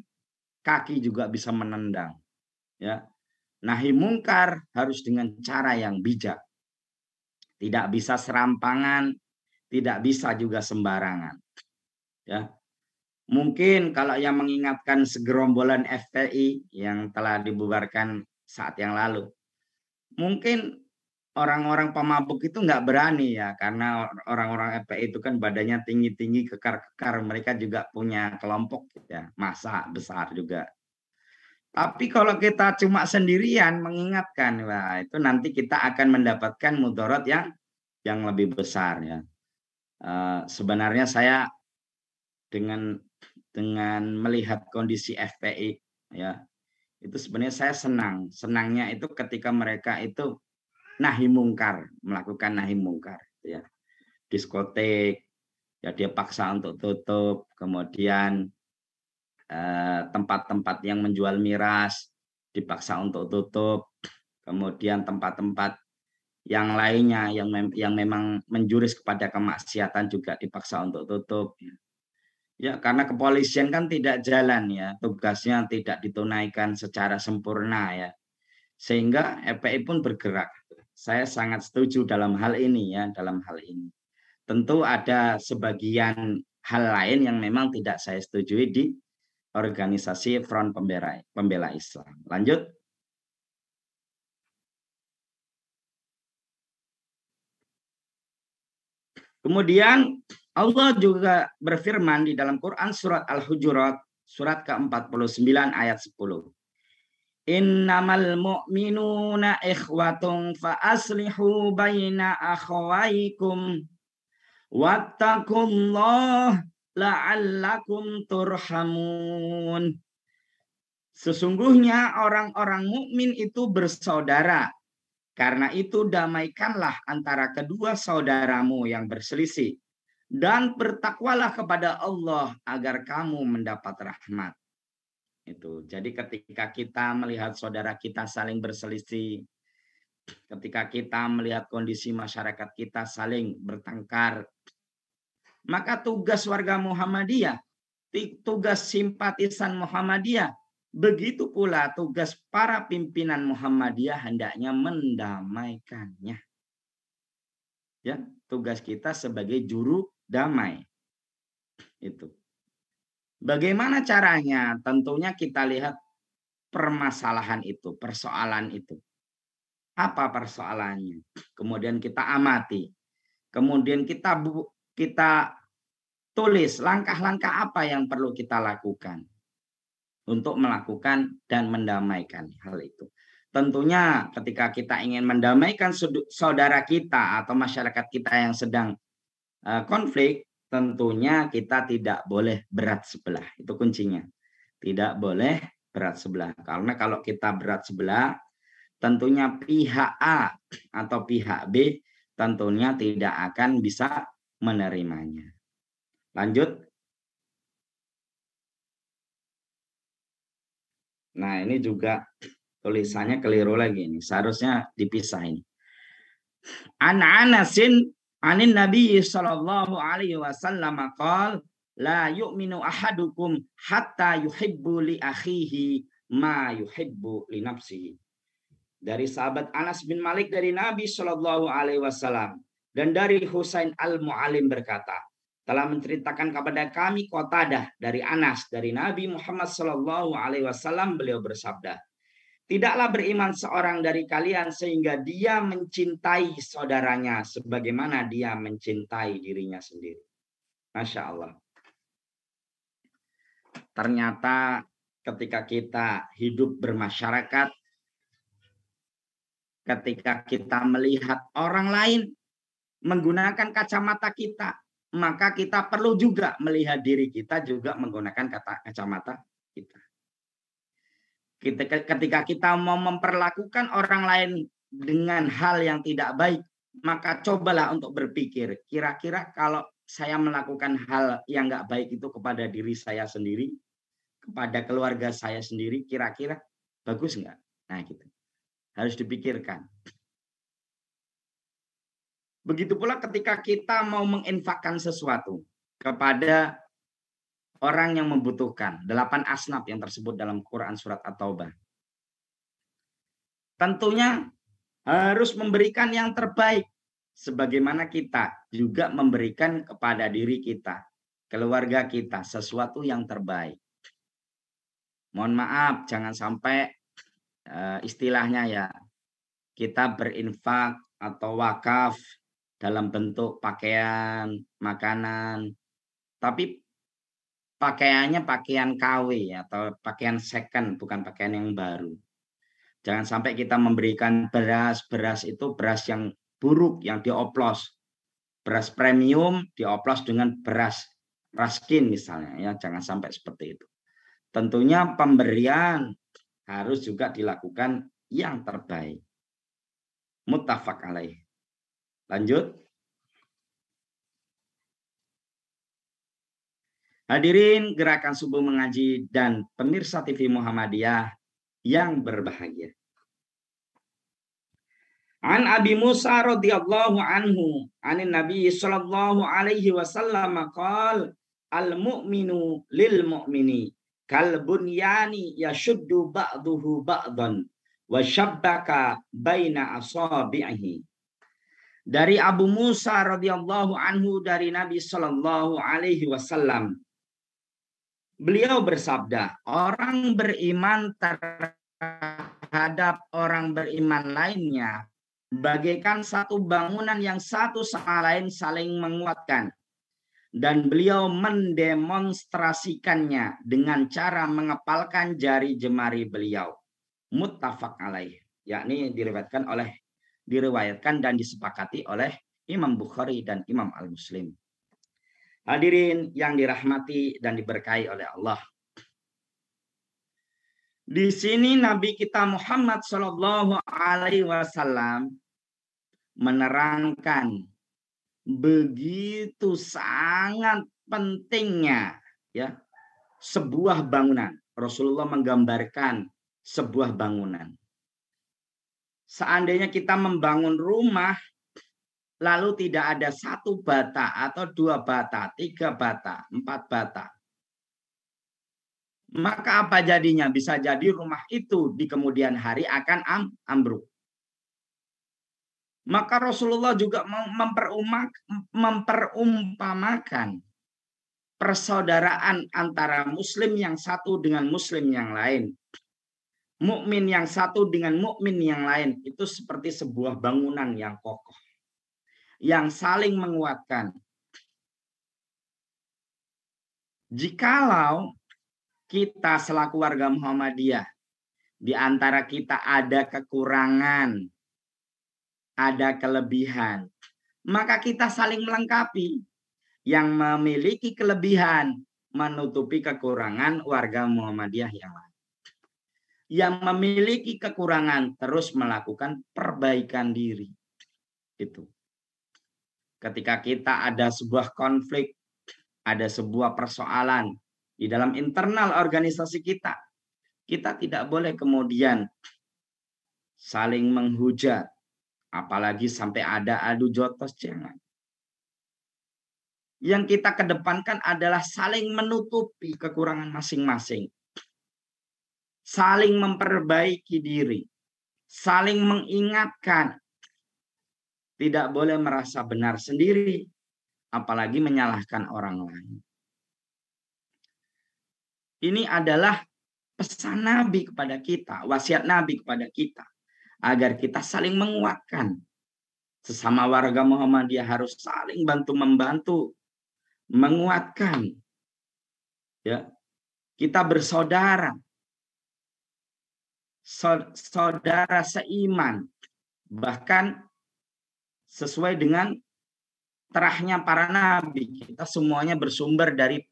Speaker 1: kaki juga bisa menendang. Ya. Nahi mungkar harus dengan cara yang bijak tidak bisa serampangan, tidak bisa juga sembarangan. Ya. Mungkin kalau yang mengingatkan segerombolan FPI yang telah dibubarkan saat yang lalu. Mungkin orang-orang pemabuk itu nggak berani ya karena orang-orang FPI itu kan badannya tinggi-tinggi kekar-kekar mereka juga punya kelompok ya masa besar juga tapi kalau kita cuma sendirian mengingatkan, wah itu nanti kita akan mendapatkan mudarat yang yang lebih besar ya. Uh, sebenarnya saya dengan dengan melihat kondisi FPI ya itu sebenarnya saya senang senangnya itu ketika mereka itu nahi mungkar melakukan nahi mungkar ya diskotek ya dia paksa untuk tutup kemudian Eh, tempat-tempat yang menjual miras dipaksa untuk tutup, kemudian tempat-tempat yang lainnya yang mem yang memang menjuris kepada kemaksiatan juga dipaksa untuk tutup. Ya, karena kepolisian kan tidak jalan ya, tugasnya tidak ditunaikan secara sempurna ya. Sehingga FPI pun bergerak. Saya sangat setuju dalam hal ini ya, dalam hal ini. Tentu ada sebagian hal lain yang memang tidak saya setujui di organisasi Front Pembela, Pembela Islam. Lanjut. Kemudian Allah juga berfirman di dalam Quran surat Al-Hujurat surat ke-49 ayat 10. Innamal mu'minuna ikhwatun fa aslihu baina akhawaikum wattaqullaha la'allakum turhamun. Sesungguhnya orang-orang mukmin itu bersaudara. Karena itu damaikanlah antara kedua saudaramu yang berselisih dan bertakwalah kepada Allah agar kamu mendapat rahmat. Itu. Jadi ketika kita melihat saudara kita saling berselisih, ketika kita melihat kondisi masyarakat kita saling bertengkar, maka tugas warga Muhammadiyah, tugas simpatisan Muhammadiyah, begitu pula tugas para pimpinan Muhammadiyah hendaknya mendamaikannya. Ya, tugas kita sebagai juru damai. Itu. Bagaimana caranya? Tentunya kita lihat permasalahan itu, persoalan itu. Apa persoalannya? Kemudian kita amati. Kemudian kita kita tulis langkah-langkah apa yang perlu kita lakukan untuk melakukan dan mendamaikan hal itu. Tentunya ketika kita ingin mendamaikan saudara kita atau masyarakat kita yang sedang eh, konflik, tentunya kita tidak boleh berat sebelah. Itu kuncinya. Tidak boleh berat sebelah. Karena kalau kita berat sebelah, tentunya pihak A atau pihak B tentunya tidak akan bisa menerimanya. Lanjut. Nah, ini juga tulisannya keliru lagi ini. Seharusnya dipisah ini. An Anasin anin Nabi sallallahu alaihi wasallam qol la yu'minu ahadukum hatta yuhibbu li akhihi ma yuhibbu li nafsihi. Dari sahabat Anas bin Malik dari Nabi Shallallahu alaihi wasallam dan dari Husain al-Mu'alim berkata, telah menceritakan kepada kami kotadah dari Anas dari Nabi Muhammad Shallallahu Alaihi Wasallam beliau bersabda tidaklah beriman seorang dari kalian sehingga dia mencintai saudaranya sebagaimana dia mencintai dirinya sendiri masya Allah ternyata ketika kita hidup bermasyarakat ketika kita melihat orang lain menggunakan kacamata kita maka kita perlu juga melihat diri kita juga menggunakan kata kacamata kita. Ketika kita mau memperlakukan orang lain dengan hal yang tidak baik, maka cobalah untuk berpikir, kira-kira kalau saya melakukan hal yang nggak baik itu kepada diri saya sendiri, kepada keluarga saya sendiri, kira-kira bagus nggak? Nah, gitu. Harus dipikirkan. Begitu pula ketika kita mau menginfakkan sesuatu kepada orang yang membutuhkan. Delapan asnaf yang tersebut dalam Quran Surat At-Taubah. Tentunya harus memberikan yang terbaik. Sebagaimana kita juga memberikan kepada diri kita, keluarga kita, sesuatu yang terbaik. Mohon maaf, jangan sampai eh, istilahnya ya, kita berinfak atau wakaf dalam bentuk pakaian, makanan. Tapi pakaiannya pakaian KW atau pakaian second, bukan pakaian yang baru. Jangan sampai kita memberikan beras, beras itu beras yang buruk, yang dioplos. Beras premium dioplos dengan beras raskin misalnya, ya jangan sampai seperti itu. Tentunya pemberian harus juga dilakukan yang terbaik. Mutafak alaih. Lanjut. Hadirin gerakan subuh mengaji dan pemirsa TV Muhammadiyah yang berbahagia. An Abi Musa radhiyallahu anhu anin Nabi sallallahu alaihi wasallam qal al mu'minu lil mu'mini kal bunyani yashuddu ba'duhu ba'dan wa shabbaka baina asabi'ihi dari Abu Musa radhiyallahu anhu dari Nabi Shallallahu alaihi wasallam. Beliau bersabda, orang beriman terhadap orang beriman lainnya bagaikan satu bangunan yang satu sama lain saling menguatkan. Dan beliau mendemonstrasikannya dengan cara mengepalkan jari jemari beliau. Muttafaq alaih. Yakni diriwayatkan oleh diriwayatkan dan disepakati oleh Imam Bukhari dan Imam Al-Muslim. Hadirin yang dirahmati dan diberkahi oleh Allah. Di sini Nabi kita Muhammad Shallallahu Alaihi Wasallam menerangkan begitu sangat pentingnya ya sebuah bangunan. Rasulullah menggambarkan sebuah bangunan seandainya kita membangun rumah lalu tidak ada satu bata atau dua bata, tiga bata, empat bata. Maka apa jadinya? Bisa jadi rumah itu di kemudian hari akan am ambruk. Maka Rasulullah juga memperumak, memperumpamakan persaudaraan antara muslim yang satu dengan muslim yang lain mukmin yang satu dengan mukmin yang lain itu seperti sebuah bangunan yang kokoh yang saling menguatkan. Jikalau kita selaku warga Muhammadiyah di antara kita ada kekurangan, ada kelebihan, maka kita saling melengkapi. Yang memiliki kelebihan menutupi kekurangan warga Muhammadiyah yang lain yang memiliki kekurangan terus melakukan perbaikan diri. Itu. Ketika kita ada sebuah konflik, ada sebuah persoalan di dalam internal organisasi kita, kita tidak boleh kemudian saling menghujat, apalagi sampai ada adu jotos jangan. Yang kita kedepankan adalah saling menutupi kekurangan masing-masing saling memperbaiki diri, saling mengingatkan. Tidak boleh merasa benar sendiri, apalagi menyalahkan orang lain. Ini adalah pesan Nabi kepada kita, wasiat Nabi kepada kita, agar kita saling menguatkan. Sesama warga Muhammadiyah harus saling bantu membantu, menguatkan. Ya, kita bersaudara, saudara seiman. Bahkan sesuai dengan terahnya para nabi, kita semuanya bersumber dari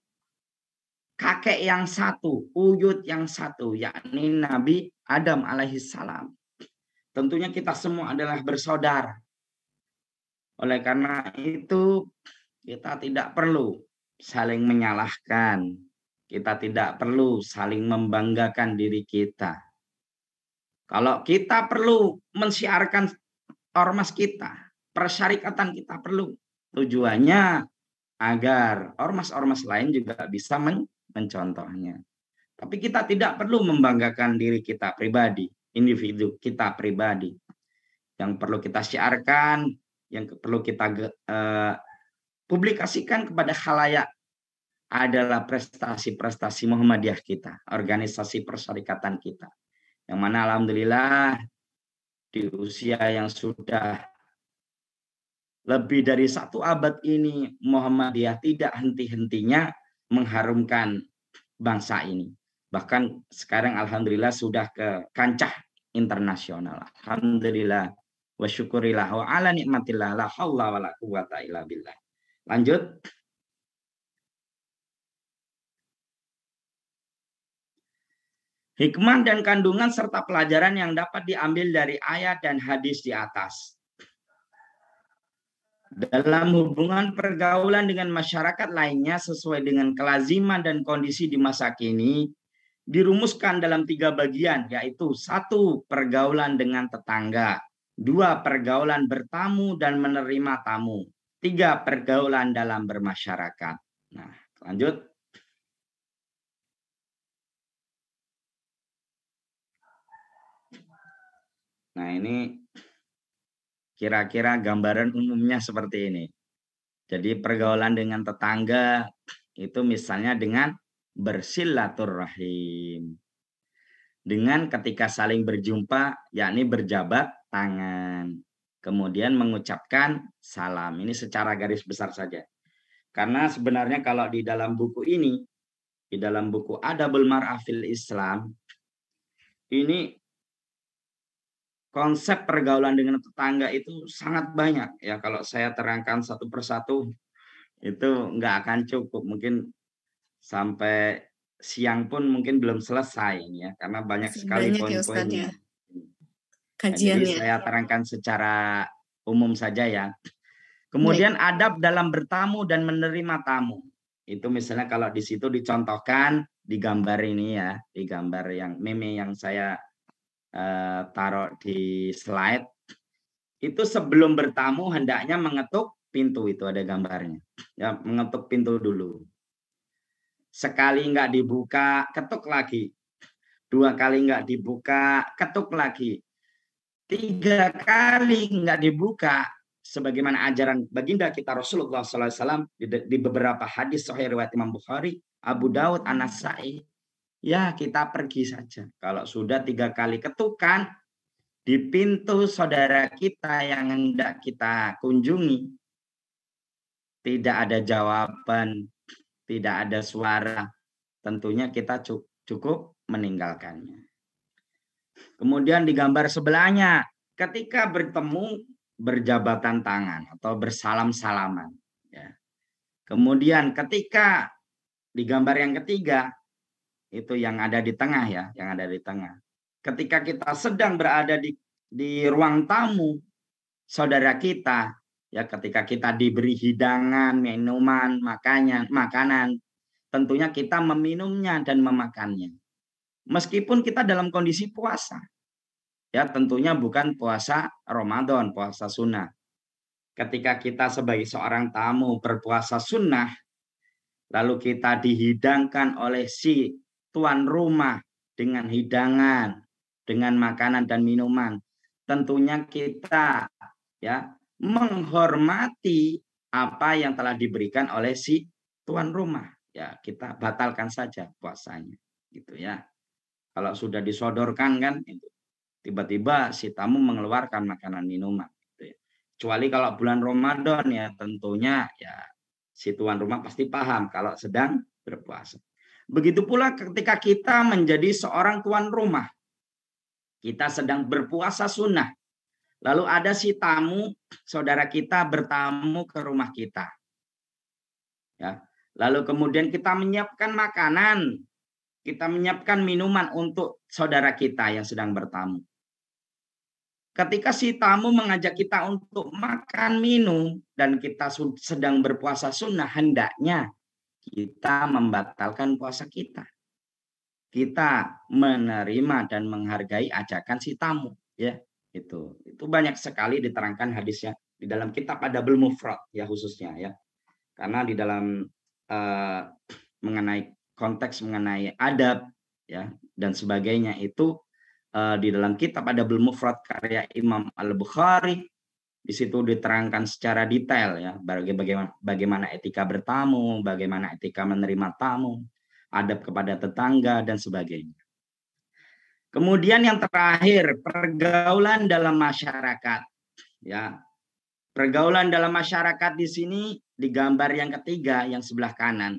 Speaker 1: kakek yang satu, uyut yang satu, yakni Nabi Adam alaihissalam. Tentunya kita semua adalah bersaudara. Oleh karena itu, kita tidak perlu saling menyalahkan. Kita tidak perlu saling membanggakan diri kita. Kalau kita perlu mensiarkan ormas kita, persyarikatan kita perlu. Tujuannya agar ormas-ormas lain juga bisa men mencontohnya. Tapi kita tidak perlu membanggakan diri kita pribadi, individu kita pribadi. Yang perlu kita siarkan, yang perlu kita eh, publikasikan kepada khalayak adalah prestasi-prestasi Muhammadiyah kita, organisasi persyarikatan kita. Yang mana alhamdulillah di usia yang sudah lebih dari satu abad ini Muhammadiyah tidak henti-hentinya mengharumkan bangsa ini. Bahkan sekarang alhamdulillah sudah ke kancah internasional. Alhamdulillah wa syukurillah wa ala nikmatillah la haula wa la quwata illa billah. Lanjut. Hikmah dan kandungan serta pelajaran yang dapat diambil dari ayat dan hadis di atas. Dalam hubungan pergaulan dengan masyarakat lainnya sesuai dengan kelaziman dan kondisi di masa kini, dirumuskan dalam tiga bagian, yaitu satu pergaulan dengan tetangga, dua pergaulan bertamu dan menerima tamu, tiga pergaulan dalam bermasyarakat. Nah, lanjut. Nah ini kira-kira gambaran umumnya seperti ini. Jadi pergaulan dengan tetangga itu misalnya dengan bersilaturahim. Dengan ketika saling berjumpa, yakni berjabat tangan. Kemudian mengucapkan salam. Ini secara garis besar saja. Karena sebenarnya kalau di dalam buku ini, di dalam buku Adabul Mar'afil Islam, ini konsep pergaulan dengan tetangga itu sangat banyak ya kalau saya terangkan satu persatu itu nggak akan cukup mungkin sampai siang pun mungkin belum selesai ya karena banyak sekali ya, poin-poinnya. Ya, Kajiannya. Hmm. Jadi ya. saya terangkan secara umum saja ya. Kemudian Baik. adab dalam bertamu dan menerima tamu. Itu misalnya kalau di situ dicontohkan di gambar ini ya, di gambar yang meme yang saya Eh, taruh di slide itu sebelum bertamu hendaknya mengetuk pintu itu ada gambarnya ya mengetuk pintu dulu sekali nggak dibuka ketuk lagi dua kali nggak dibuka ketuk lagi tiga kali nggak dibuka sebagaimana ajaran baginda kita Rasulullah SAW di, beberapa hadis Sahih riwayat Imam Bukhari, Abu Daud, Anasai, ya kita pergi saja. Kalau sudah tiga kali ketukan di pintu saudara kita yang hendak kita kunjungi, tidak ada jawaban, tidak ada suara, tentunya kita cukup meninggalkannya. Kemudian di gambar sebelahnya, ketika bertemu berjabatan tangan atau bersalam-salaman. Ya. Kemudian ketika di gambar yang ketiga, itu yang ada di tengah ya, yang ada di tengah. Ketika kita sedang berada di di ruang tamu saudara kita, ya ketika kita diberi hidangan, minuman, makanya makanan, tentunya kita meminumnya dan memakannya. Meskipun kita dalam kondisi puasa. Ya, tentunya bukan puasa Ramadan, puasa sunnah. Ketika kita sebagai seorang tamu berpuasa sunnah, lalu kita dihidangkan oleh si tuan rumah dengan hidangan, dengan makanan dan minuman. Tentunya kita ya menghormati apa yang telah diberikan oleh si tuan rumah. Ya, kita batalkan saja puasanya gitu ya. Kalau sudah disodorkan kan tiba-tiba si tamu mengeluarkan makanan minuman gitu ya. Kecuali kalau bulan Ramadan ya tentunya ya si tuan rumah pasti paham kalau sedang berpuasa. Begitu pula ketika kita menjadi seorang tuan rumah. Kita sedang berpuasa sunnah. Lalu ada si tamu, saudara kita bertamu ke rumah kita. Ya. Lalu kemudian kita menyiapkan makanan, kita menyiapkan minuman untuk saudara kita yang sedang bertamu. Ketika si tamu mengajak kita untuk makan minum dan kita sedang berpuasa sunnah, hendaknya kita membatalkan puasa kita. Kita menerima dan menghargai ajakan si tamu, ya. Itu. Itu banyak sekali diterangkan hadisnya di dalam kitab ada mufrad ya khususnya ya. Karena di dalam uh, mengenai konteks mengenai adab ya dan sebagainya itu uh, di dalam kitab ada mufrad karya Imam Al-Bukhari di situ diterangkan secara detail ya bagaimana bagaimana etika bertamu, bagaimana etika menerima tamu, adab kepada tetangga dan sebagainya. Kemudian yang terakhir, pergaulan dalam masyarakat. Ya. Pergaulan dalam masyarakat di sini di gambar yang ketiga yang sebelah kanan.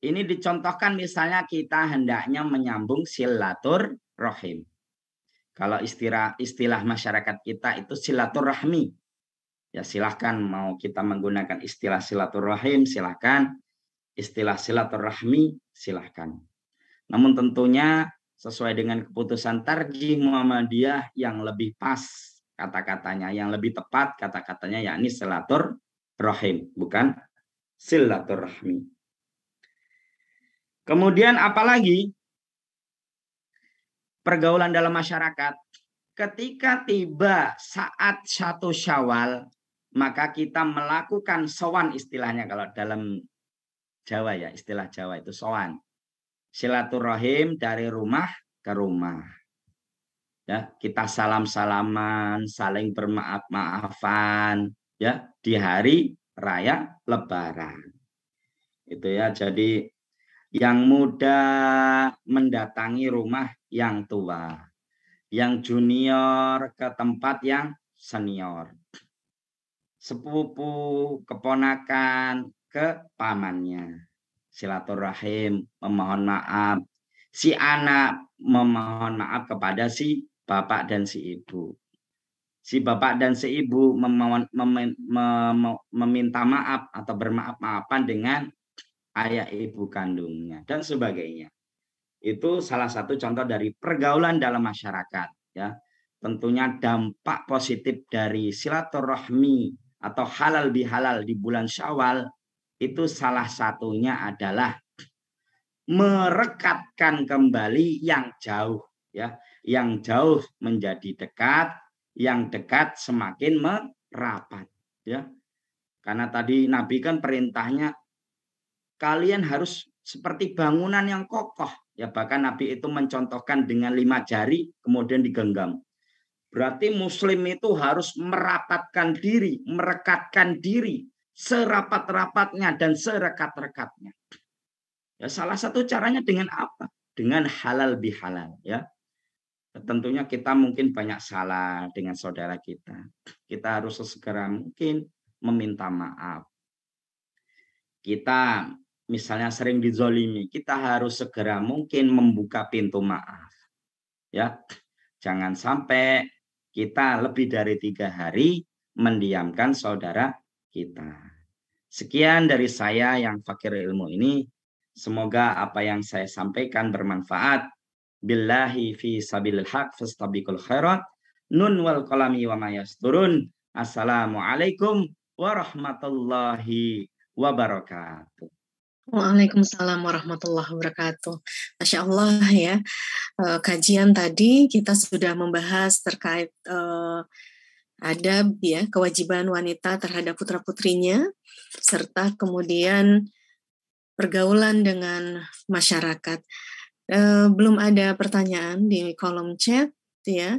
Speaker 1: Ini dicontohkan misalnya kita hendaknya menyambung silatur Kalau istilah istilah masyarakat kita itu silaturahmi. Ya silahkan mau kita menggunakan istilah silaturahim, silahkan. Istilah silaturahmi, silahkan. Namun tentunya sesuai dengan keputusan tarjih Muhammadiyah yang lebih pas kata-katanya, yang lebih tepat kata-katanya yakni silatur rahim, bukan silaturahmi. Kemudian apalagi pergaulan dalam masyarakat ketika tiba saat satu syawal maka kita melakukan sowan istilahnya kalau dalam Jawa ya, istilah Jawa itu sowan. Silaturahim dari rumah ke rumah. Ya, kita salam-salaman, saling bermaaf-maafan ya di hari raya lebaran. Itu ya, jadi yang muda mendatangi rumah yang tua, yang junior ke tempat yang senior sepupu, keponakan, ke pamannya. Silaturahim, memohon maaf. Si anak memohon maaf kepada si bapak dan si ibu. Si bapak dan si ibu memohon, mem, mem, meminta maaf atau bermaaf-maafan dengan ayah ibu kandungnya dan sebagainya. Itu salah satu contoh dari pergaulan dalam masyarakat ya. Tentunya dampak positif dari silaturahmi atau halal bihalal di bulan Syawal itu salah satunya adalah merekatkan kembali yang jauh ya, yang jauh menjadi dekat, yang dekat semakin merapat ya. Karena tadi Nabi kan perintahnya kalian harus seperti bangunan yang kokoh ya bahkan Nabi itu mencontohkan dengan lima jari kemudian digenggam Berarti muslim itu harus merapatkan diri, merekatkan diri serapat-rapatnya dan serekat-rekatnya. Ya, salah satu caranya dengan apa? Dengan halal bihalal ya. Tentunya kita mungkin banyak salah dengan saudara kita. Kita harus sesegera mungkin meminta maaf. Kita misalnya sering dizolimi, kita harus segera mungkin membuka pintu maaf. Ya, jangan sampai kita lebih dari tiga hari mendiamkan saudara kita. Sekian dari saya yang fakir ilmu ini. Semoga apa yang saya sampaikan bermanfaat. Billahi fi sabil haq fastabiqul khairat. Nun wal kalami wa mayasturun. Assalamualaikum warahmatullahi wabarakatuh.
Speaker 2: Waalaikumsalam warahmatullahi wabarakatuh. Masya Allah ya, eh, kajian tadi kita sudah membahas terkait uh, adab ya, kewajiban wanita terhadap putra-putrinya, serta kemudian pergaulan dengan masyarakat. Uh, belum ada pertanyaan di kolom chat ya,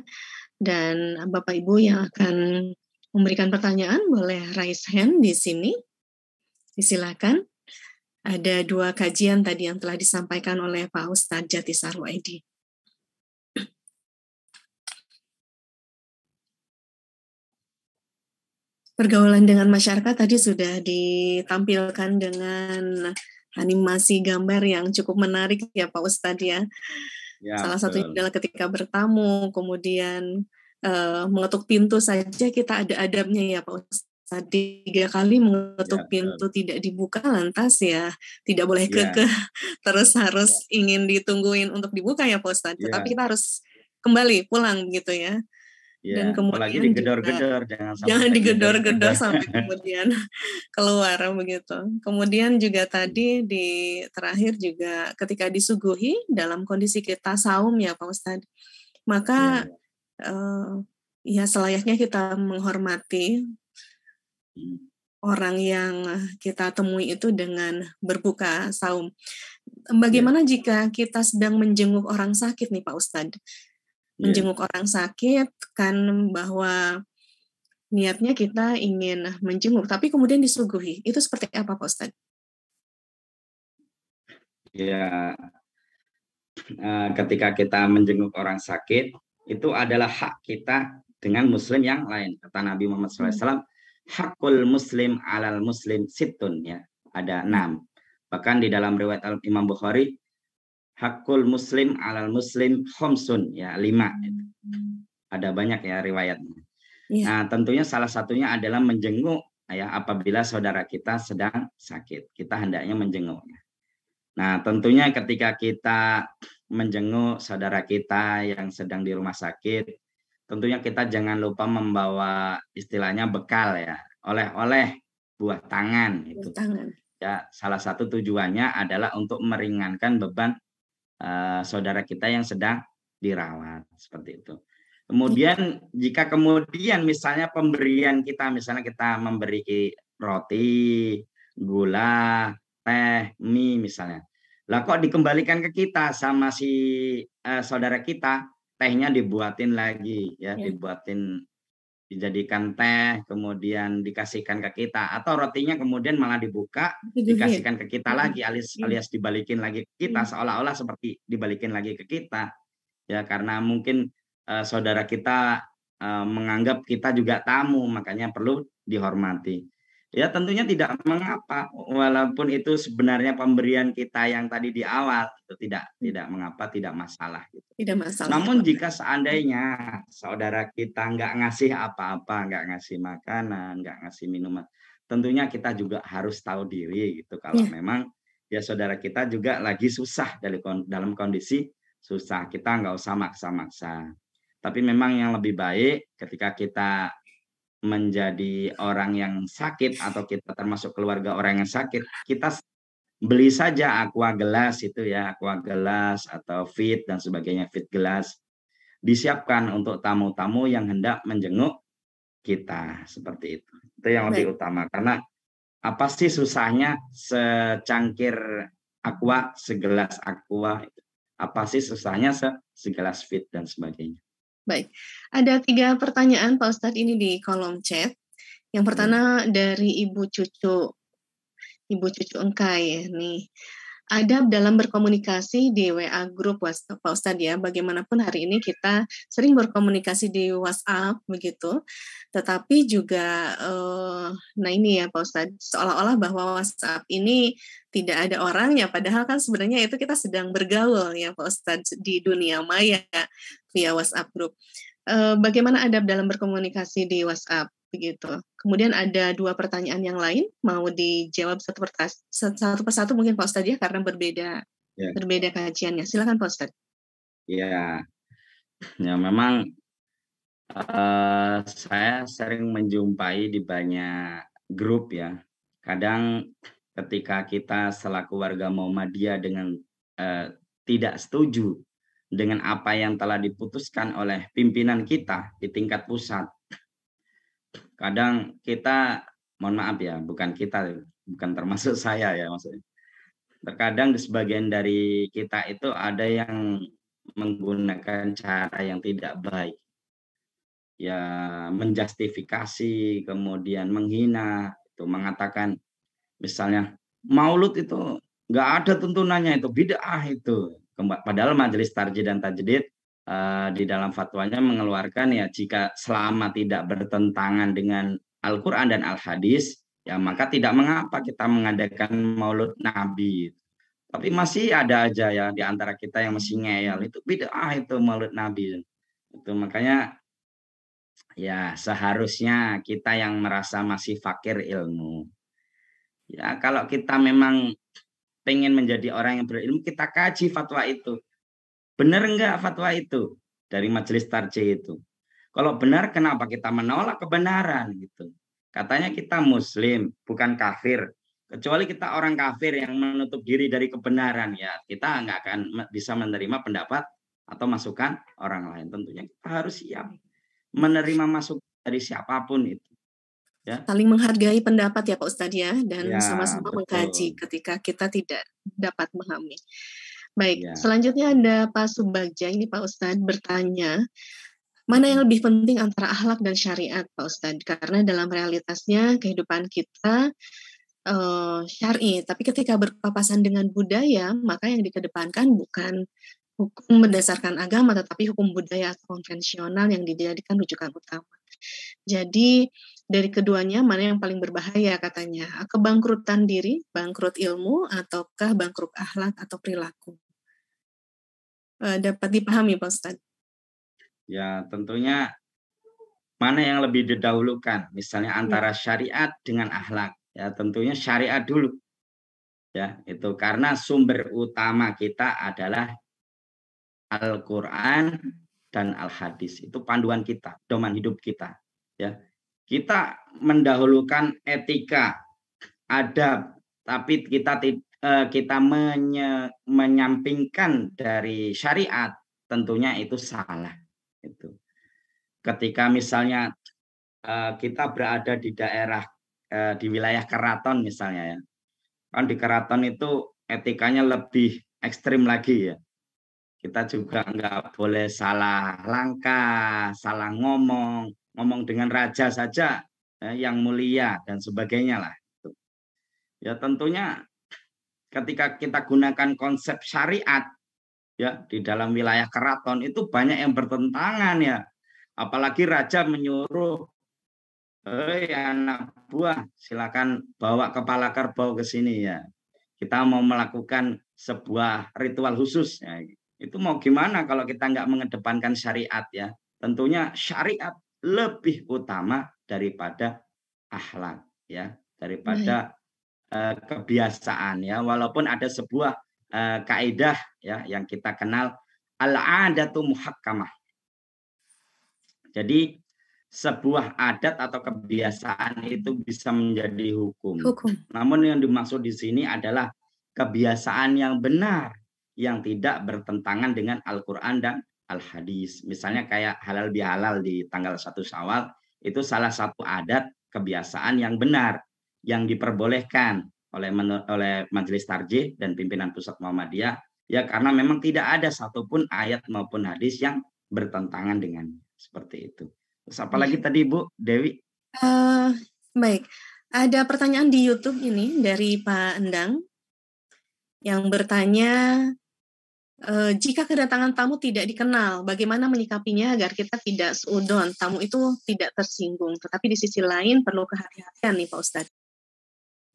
Speaker 2: dan Bapak Ibu yang akan memberikan pertanyaan boleh raise hand di sini. Disilakan ada dua kajian tadi yang telah disampaikan oleh Pak Ustadz Jati Sarwaidi.
Speaker 3: Pergaulan dengan masyarakat tadi
Speaker 2: sudah ditampilkan dengan animasi gambar yang cukup menarik ya Pak Ustadz ya. ya Salah betul. satunya adalah ketika bertamu, kemudian uh, eh, mengetuk pintu saja kita ada adabnya ya Pak Ustadz saat tiga kali mengetuk ya, pintu tidak dibuka lantas ya tidak boleh ya. kekeh terus harus ya. ingin ditungguin untuk dibuka ya Pak Ustadz. Ya. Tetapi kita harus kembali pulang gitu ya. Ya, dan kemudian apalagi digedor-gedor jangan jangan gitu. digedor-gedor sampai kemudian keluar begitu. Kemudian juga tadi hmm. di terakhir juga ketika disuguhi dalam kondisi kita saum ya Pak Ustadz, maka ya. Uh, ya selayaknya kita menghormati orang yang eh, kita temui itu dengan berbuka saum. Bagaimana yeah. jika kita sedang menjenguk orang sakit nih Pak Ustadz? Menjenguk yeah. orang sakit kan bahwa niatnya kita ingin menjenguk, tapi kemudian disuguhi. Itu seperti apa Pak Ustadz?
Speaker 1: Ya, ketika kita menjenguk orang sakit, itu adalah hak kita dengan muslim yang lain. Kata Nabi Muhammad SAW, hmm hakul muslim alal muslim situn ya ada enam bahkan di dalam riwayat al Imam Bukhari hakul muslim alal muslim homsun ya lima ada banyak ya riwayatnya ya. nah tentunya salah satunya adalah menjenguk ya apabila saudara kita sedang sakit kita hendaknya menjenguknya nah tentunya ketika kita menjenguk saudara kita yang sedang di rumah sakit tentunya kita jangan lupa membawa istilahnya bekal ya, oleh-oleh buah tangan itu. Tangan. Ya, salah satu tujuannya adalah untuk meringankan beban uh, saudara kita yang sedang dirawat seperti itu. Kemudian jika kemudian misalnya pemberian kita misalnya kita memberi roti, gula, teh, mie misalnya. Lah kok dikembalikan ke kita sama si uh, saudara kita? tehnya dibuatin lagi ya, ya. dibuatin dijadikan teh kemudian dikasihkan ke kita atau rotinya kemudian malah dibuka dikasihkan ke kita iya. lagi alias iya. alias dibalikin lagi ke kita iya. seolah-olah seperti dibalikin lagi ke kita ya karena mungkin uh, saudara kita uh, menganggap kita juga tamu makanya perlu dihormati Ya tentunya tidak mengapa walaupun itu sebenarnya pemberian kita yang tadi di awal itu tidak tidak mengapa tidak masalah gitu.
Speaker 2: Tidak masalah. Namun
Speaker 1: jika seandainya saudara kita nggak ngasih apa-apa, nggak ngasih makanan, nggak ngasih minuman, tentunya kita juga harus tahu diri gitu kalau ya. memang ya saudara kita juga lagi susah dari dalam kondisi susah kita nggak usah maksa-maksa. Tapi memang yang lebih baik ketika kita menjadi orang yang sakit atau kita termasuk keluarga orang yang sakit, kita beli saja aqua gelas itu ya, aqua gelas atau fit dan sebagainya, fit gelas disiapkan untuk tamu-tamu yang hendak menjenguk kita seperti itu. Itu yang lebih utama karena apa sih susahnya secangkir aqua, segelas aqua? Apa sih susahnya segelas fit dan sebagainya?
Speaker 2: Baik, ada tiga pertanyaan Pak Ustadz ini di kolom chat. Yang pertama dari Ibu Cucu, Ibu Cucu Engkai nih. Adab dalam berkomunikasi di WA grup Pak Ustadz ya, bagaimanapun hari ini kita sering berkomunikasi di WhatsApp begitu, tetapi juga eh, nah ini ya Pak Ustadz seolah-olah bahwa WhatsApp ini tidak ada orangnya, padahal kan sebenarnya itu kita sedang bergaul ya Pak Ustadz di dunia maya via WhatsApp group. Eh, bagaimana adab dalam berkomunikasi di WhatsApp? begitu. Kemudian ada dua pertanyaan yang lain mau dijawab satu persatu, satu persatu mungkin Pak Ustadz ya karena berbeda ya. berbeda kajiannya. Silakan Pak Ustadz.
Speaker 1: Ya, ya memang uh, saya sering menjumpai di banyak grup ya. Kadang ketika kita selaku warga Muhammadiyah dengan uh, tidak setuju dengan apa yang telah diputuskan oleh pimpinan kita di tingkat pusat. Kadang kita, mohon maaf ya, bukan kita, bukan termasuk saya ya maksudnya. Terkadang di sebagian dari kita itu ada yang menggunakan cara yang tidak baik. Ya, menjustifikasi, kemudian menghina, itu mengatakan misalnya maulud itu nggak ada tuntunannya itu bid'ah itu Padahal Majelis Tarji dan Tajdid uh, di dalam fatwanya mengeluarkan ya jika selama tidak bertentangan dengan Al-Qur'an dan Al-Hadis ya maka tidak mengapa kita mengadakan Maulud Nabi. Tapi masih ada aja ya di antara kita yang masih ngeyel itu beda ah itu Maulud Nabi. Itu makanya ya seharusnya kita yang merasa masih fakir ilmu. Ya kalau kita memang pengen menjadi orang yang berilmu, kita kaji fatwa itu. Benar enggak fatwa itu dari majelis tarjih itu? Kalau benar, kenapa kita menolak kebenaran gitu? Katanya kita muslim, bukan kafir. Kecuali kita orang kafir yang menutup diri dari kebenaran ya, kita nggak akan bisa menerima pendapat atau masukan orang lain. Tentunya kita harus siap menerima masukan dari siapapun itu ya.
Speaker 2: saling menghargai pendapat ya Pak Ustadz ya dan ya, sama-sama ya, mengkaji ketika kita tidak dapat memahami. Baik, ya. selanjutnya ada Pak Subagja ini Pak Ustadz bertanya mana hmm. yang lebih penting antara ahlak dan syariat Pak Ustadz karena dalam realitasnya kehidupan kita uh, syari tapi ketika berpapasan dengan budaya maka yang dikedepankan bukan hukum berdasarkan agama tetapi hukum budaya konvensional yang dijadikan rujukan utama. Jadi dari keduanya mana yang paling berbahaya katanya kebangkrutan diri bangkrut ilmu ataukah bangkrut akhlak atau perilaku eh, dapat dipahami pak Ustadz?
Speaker 1: ya tentunya mana yang lebih didahulukan misalnya hmm. antara syariat dengan akhlak ya tentunya syariat dulu ya itu karena sumber utama kita adalah Al-Qur'an dan Al-Hadis itu panduan kita doman hidup kita ya kita mendahulukan etika, adab, tapi kita eh, kita menye, menyampingkan dari syariat, tentunya itu salah. Itu. Ketika misalnya eh, kita berada di daerah eh, di wilayah keraton misalnya ya. Kan di keraton itu etikanya lebih ekstrim lagi ya. Kita juga nggak boleh salah langkah, salah ngomong, ngomong dengan raja saja eh, yang mulia dan sebagainya lah. Ya tentunya ketika kita gunakan konsep syariat ya di dalam wilayah keraton itu banyak yang bertentangan ya. Apalagi raja menyuruh Hei anak buah, silakan bawa kepala kerbau ke sini ya. Kita mau melakukan sebuah ritual khusus. Ya. Itu mau gimana kalau kita nggak mengedepankan syariat ya. Tentunya syariat lebih utama daripada akhlak ya daripada uh, kebiasaan ya walaupun ada sebuah uh, kaidah ya yang kita kenal al adatu muhakkamah jadi sebuah adat atau kebiasaan itu bisa menjadi hukum. hukum. Namun yang dimaksud di sini adalah kebiasaan yang benar yang tidak bertentangan dengan Al-Qur'an dan al-hadis. Misalnya kayak halal bihalal di tanggal satu Syawal itu salah satu adat kebiasaan yang benar yang diperbolehkan oleh oleh Majelis Tarjih dan pimpinan pusat Muhammadiyah ya karena memang tidak ada satupun ayat maupun hadis yang bertentangan dengan seperti itu. Terus apalagi iya. tadi Bu Dewi?
Speaker 2: Uh, baik. Ada pertanyaan di YouTube ini dari Pak Endang yang bertanya Eh, jika kedatangan tamu tidak dikenal, bagaimana menyikapinya agar kita tidak seudon, tamu itu tidak tersinggung. Tetapi di sisi lain perlu kehati-hatian nih Pak Ustadz.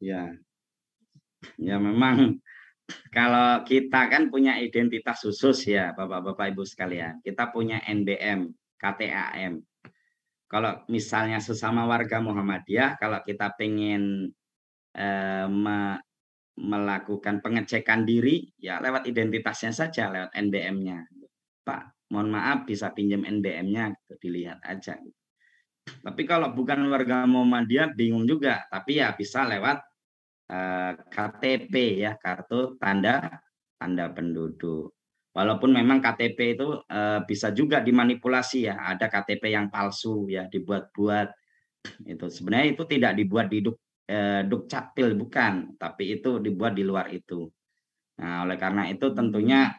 Speaker 1: Ya, ya memang kalau kita kan punya identitas khusus ya Bapak-Bapak Ibu sekalian. Kita punya NBM, KTAM. Kalau misalnya sesama warga Muhammadiyah, kalau kita pengen eh, melakukan pengecekan diri ya lewat identitasnya saja lewat NBM-nya Pak mohon maaf bisa pinjam NBM-nya gitu, dilihat aja gitu. tapi kalau bukan warga Muhammadiyah bingung juga tapi ya bisa lewat eh, KTP ya kartu tanda tanda penduduk walaupun memang KTP itu eh, bisa juga dimanipulasi ya ada KTP yang palsu ya dibuat-buat itu sebenarnya itu tidak dibuat di eh, dukcapil bukan, tapi itu dibuat di luar itu. Nah, oleh karena itu tentunya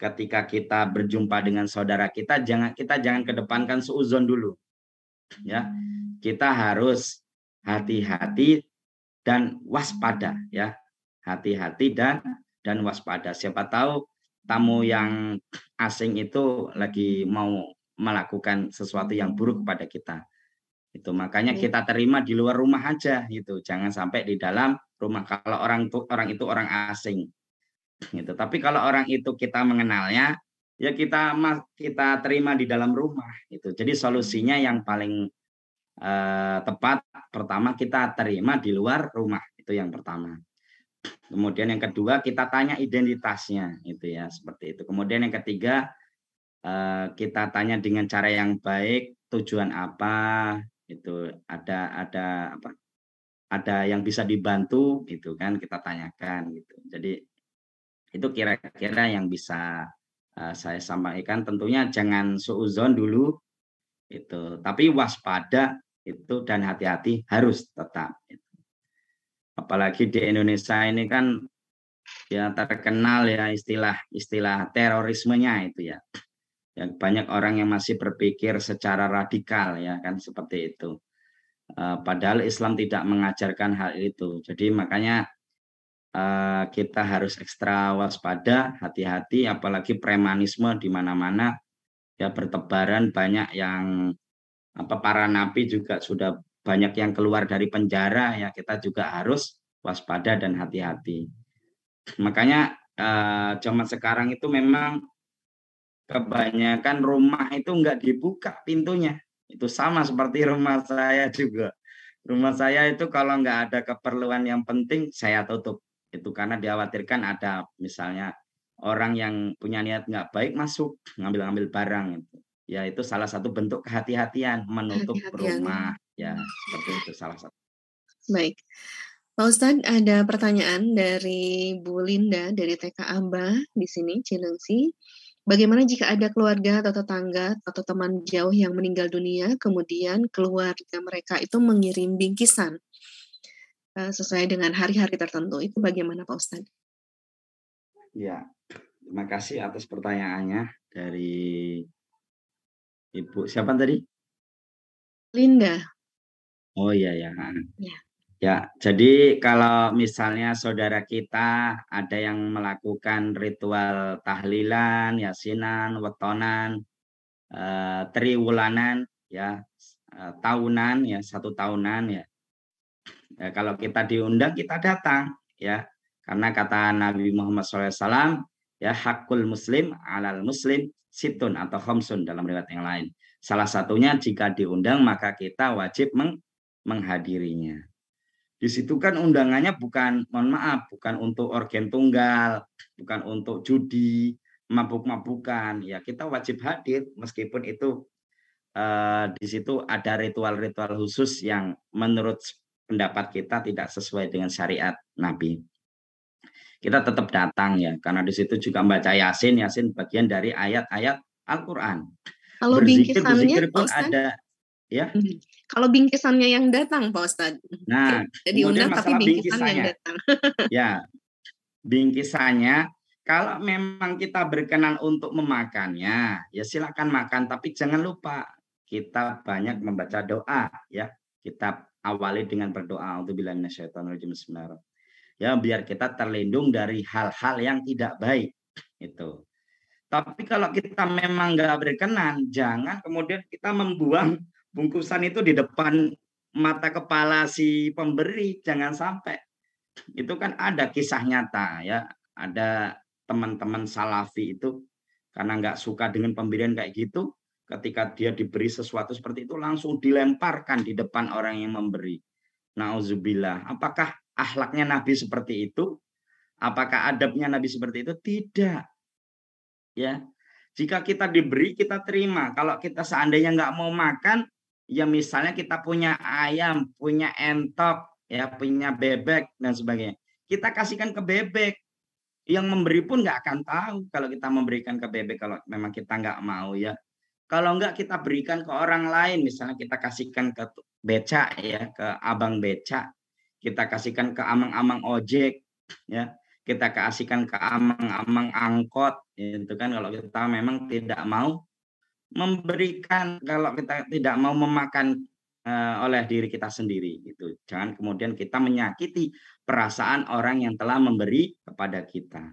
Speaker 1: ketika kita berjumpa dengan saudara kita jangan kita jangan kedepankan seuzon dulu. Ya. Kita harus hati-hati dan waspada ya. Hati-hati dan dan waspada. Siapa tahu tamu yang asing itu lagi mau melakukan sesuatu yang buruk kepada kita itu makanya iya. kita terima di luar rumah aja gitu jangan sampai di dalam rumah kalau orang itu orang itu orang asing gitu tapi kalau orang itu kita mengenalnya ya kita kita terima di dalam rumah itu jadi solusinya yang paling eh, tepat pertama kita terima di luar rumah itu yang pertama kemudian yang kedua kita tanya identitasnya itu ya seperti itu kemudian yang ketiga eh, kita tanya dengan cara yang baik tujuan apa itu ada ada apa ada yang bisa dibantu gitu kan kita tanyakan gitu jadi itu kira-kira yang bisa uh, saya sampaikan tentunya jangan seuzon dulu itu tapi waspada itu dan hati-hati harus tetap gitu. apalagi di Indonesia ini kan ya terkenal ya istilah istilah terorismenya itu ya Ya, banyak orang yang masih berpikir secara radikal ya kan seperti itu. Uh, padahal Islam tidak mengajarkan hal itu. Jadi makanya uh, kita harus ekstra waspada, hati-hati, apalagi premanisme di mana-mana ya bertebaran banyak yang apa para napi juga sudah banyak yang keluar dari penjara ya kita juga harus waspada dan hati-hati. Makanya eh, zaman sekarang itu memang kebanyakan rumah itu nggak dibuka pintunya. Itu sama seperti rumah saya juga. Rumah saya itu kalau nggak ada keperluan yang penting, saya tutup. Itu karena dikhawatirkan ada misalnya orang yang punya niat nggak baik masuk, ngambil-ngambil barang. Itu. Ya itu salah satu bentuk kehati-hatian, menutup Hati ya. rumah. Ya seperti itu salah satu.
Speaker 2: Baik. Pak Ustadz, ada pertanyaan dari Bu Linda dari TK Amba di sini, Cilengsi. Bagaimana jika ada keluarga atau tetangga atau teman jauh yang meninggal dunia, kemudian keluarga mereka itu mengirim bingkisan uh, sesuai dengan hari-hari tertentu? Itu bagaimana Pak Ustadz?
Speaker 1: Ya, terima kasih atas pertanyaannya dari Ibu. Siapa tadi? Linda. Oh iya ya. ya. Ya, jadi kalau misalnya saudara kita ada yang melakukan ritual tahlilan, yasinan, wetonan, eh, triwulanan, ya eh, tahunan, ya satu tahunan, ya. ya. Kalau kita diundang, kita datang, ya. Karena kata Nabi Muhammad SAW, ya hakul muslim alal muslim situn atau homsun dalam riwayat yang lain. Salah satunya jika diundang maka kita wajib meng menghadirinya. Di situ kan undangannya bukan, mohon maaf, bukan untuk organ tunggal, bukan untuk judi, mabuk-mabukan. Ya kita wajib hadir meskipun itu eh, di situ ada ritual-ritual khusus yang menurut pendapat kita tidak sesuai dengan syariat Nabi. Kita tetap datang ya, karena di situ juga membaca Yasin, Yasin bagian dari ayat-ayat Al-Quran.
Speaker 2: Kalau berzikir, bingkisannya, berzikir pun ada ya. Hmm. Kalau bingkisannya yang datang, Pak ustad
Speaker 1: Nah, undang tapi bingkisannya yang datang. ya, bingkisannya kalau memang kita berkenan untuk memakannya, ya silakan makan. Tapi jangan lupa kita banyak membaca doa, ya. Kita awali dengan berdoa untuk rezim minasyaitonirrajim Ya, biar kita terlindung dari hal-hal yang tidak baik. Itu. Tapi kalau kita memang nggak berkenan, jangan kemudian kita membuang bungkusan itu di depan mata kepala si pemberi jangan sampai itu kan ada kisah nyata ya ada teman-teman salafi itu karena nggak suka dengan pemberian kayak gitu ketika dia diberi sesuatu seperti itu langsung dilemparkan di depan orang yang memberi nauzubillah apakah ahlaknya nabi seperti itu apakah adabnya nabi seperti itu tidak ya jika kita diberi kita terima kalau kita seandainya nggak mau makan ya misalnya kita punya ayam, punya entok, ya punya bebek dan sebagainya. Kita kasihkan ke bebek. Yang memberi pun nggak akan tahu kalau kita memberikan ke bebek kalau memang kita nggak mau ya. Kalau nggak kita berikan ke orang lain, misalnya kita kasihkan ke beca ya, ke abang beca, kita kasihkan ke amang-amang ojek, ya kita kasihkan ke amang-amang angkot, ya, itu kan kalau kita memang tidak mau memberikan kalau kita tidak mau memakan eh, oleh diri kita sendiri gitu. Jangan kemudian kita menyakiti perasaan orang yang telah memberi kepada kita.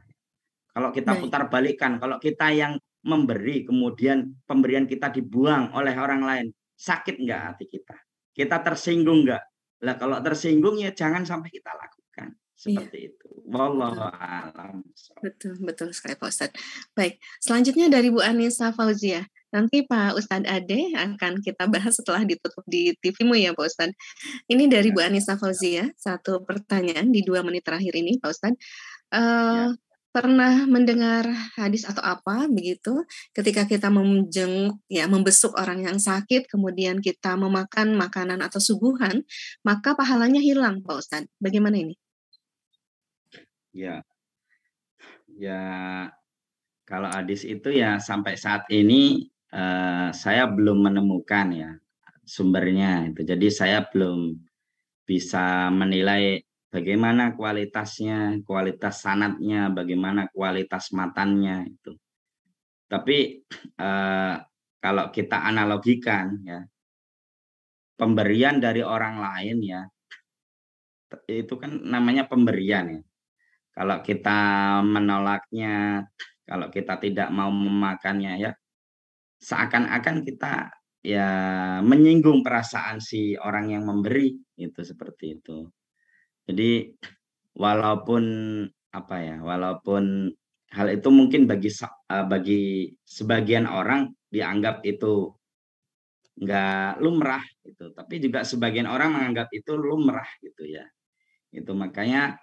Speaker 1: Kalau kita putar balikan, kalau kita yang memberi kemudian pemberian kita dibuang oleh orang lain, sakit nggak hati kita? Kita tersinggung nggak? Lah kalau tersinggung ya jangan sampai kita lakukan seperti iya. itu. Wallahu alam. Betul,
Speaker 2: betul sekali Pak Ustaz. Baik, selanjutnya dari Bu Anissa Fauzia. Nanti Pak Ustadz Ade akan kita bahas setelah ditutup di TV-mu ya Pak Ustadz. Ini dari Bu Anissa Fauzia, ya, satu pertanyaan di dua menit terakhir ini Pak Ustadz. Uh, ya pernah mendengar hadis atau apa begitu ketika kita menjenguk ya membesuk orang yang sakit kemudian kita memakan makanan atau suguhan maka pahalanya hilang Pak Ustadz bagaimana ini
Speaker 1: ya ya kalau hadis itu ya sampai saat ini Eh, saya belum menemukan ya sumbernya itu. Jadi saya belum bisa menilai bagaimana kualitasnya, kualitas sanatnya, bagaimana kualitas matannya itu. Tapi eh, kalau kita analogikan ya pemberian dari orang lain ya itu kan namanya pemberian ya. Kalau kita menolaknya, kalau kita tidak mau memakannya ya seakan-akan kita ya menyinggung perasaan si orang yang memberi itu seperti itu. Jadi walaupun apa ya, walaupun hal itu mungkin bagi e, bagi sebagian orang dianggap itu nggak lumrah itu tapi juga sebagian orang menganggap itu lumrah gitu ya. Itu makanya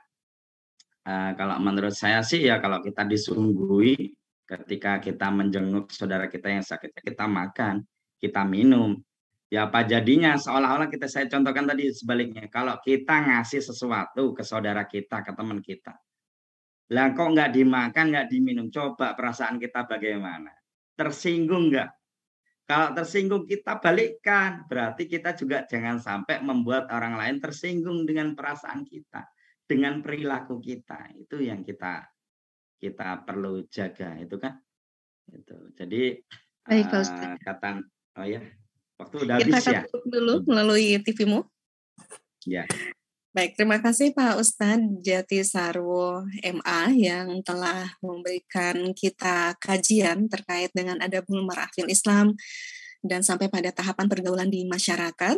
Speaker 1: e, kalau menurut saya sih ya kalau kita disungguhi Ketika kita menjenguk saudara kita yang sakit, kita makan, kita minum. Ya apa jadinya seolah-olah kita saya contohkan tadi sebaliknya. Kalau kita ngasih sesuatu ke saudara kita, ke teman kita. Lah kok nggak dimakan, nggak diminum? Coba perasaan kita bagaimana? Tersinggung nggak? Kalau tersinggung kita balikkan, berarti kita juga jangan sampai membuat orang lain tersinggung dengan perasaan kita, dengan perilaku kita. Itu yang kita kita perlu jaga itu kan itu jadi
Speaker 2: Baik, Uh,
Speaker 1: kata oh ya waktu udah kita habis ya
Speaker 2: dulu melalui TVmu ya Baik, terima kasih Pak Ustadz Jati Sarwo MA yang telah memberikan kita kajian terkait dengan adabul marafil Islam dan sampai pada tahapan pergaulan di masyarakat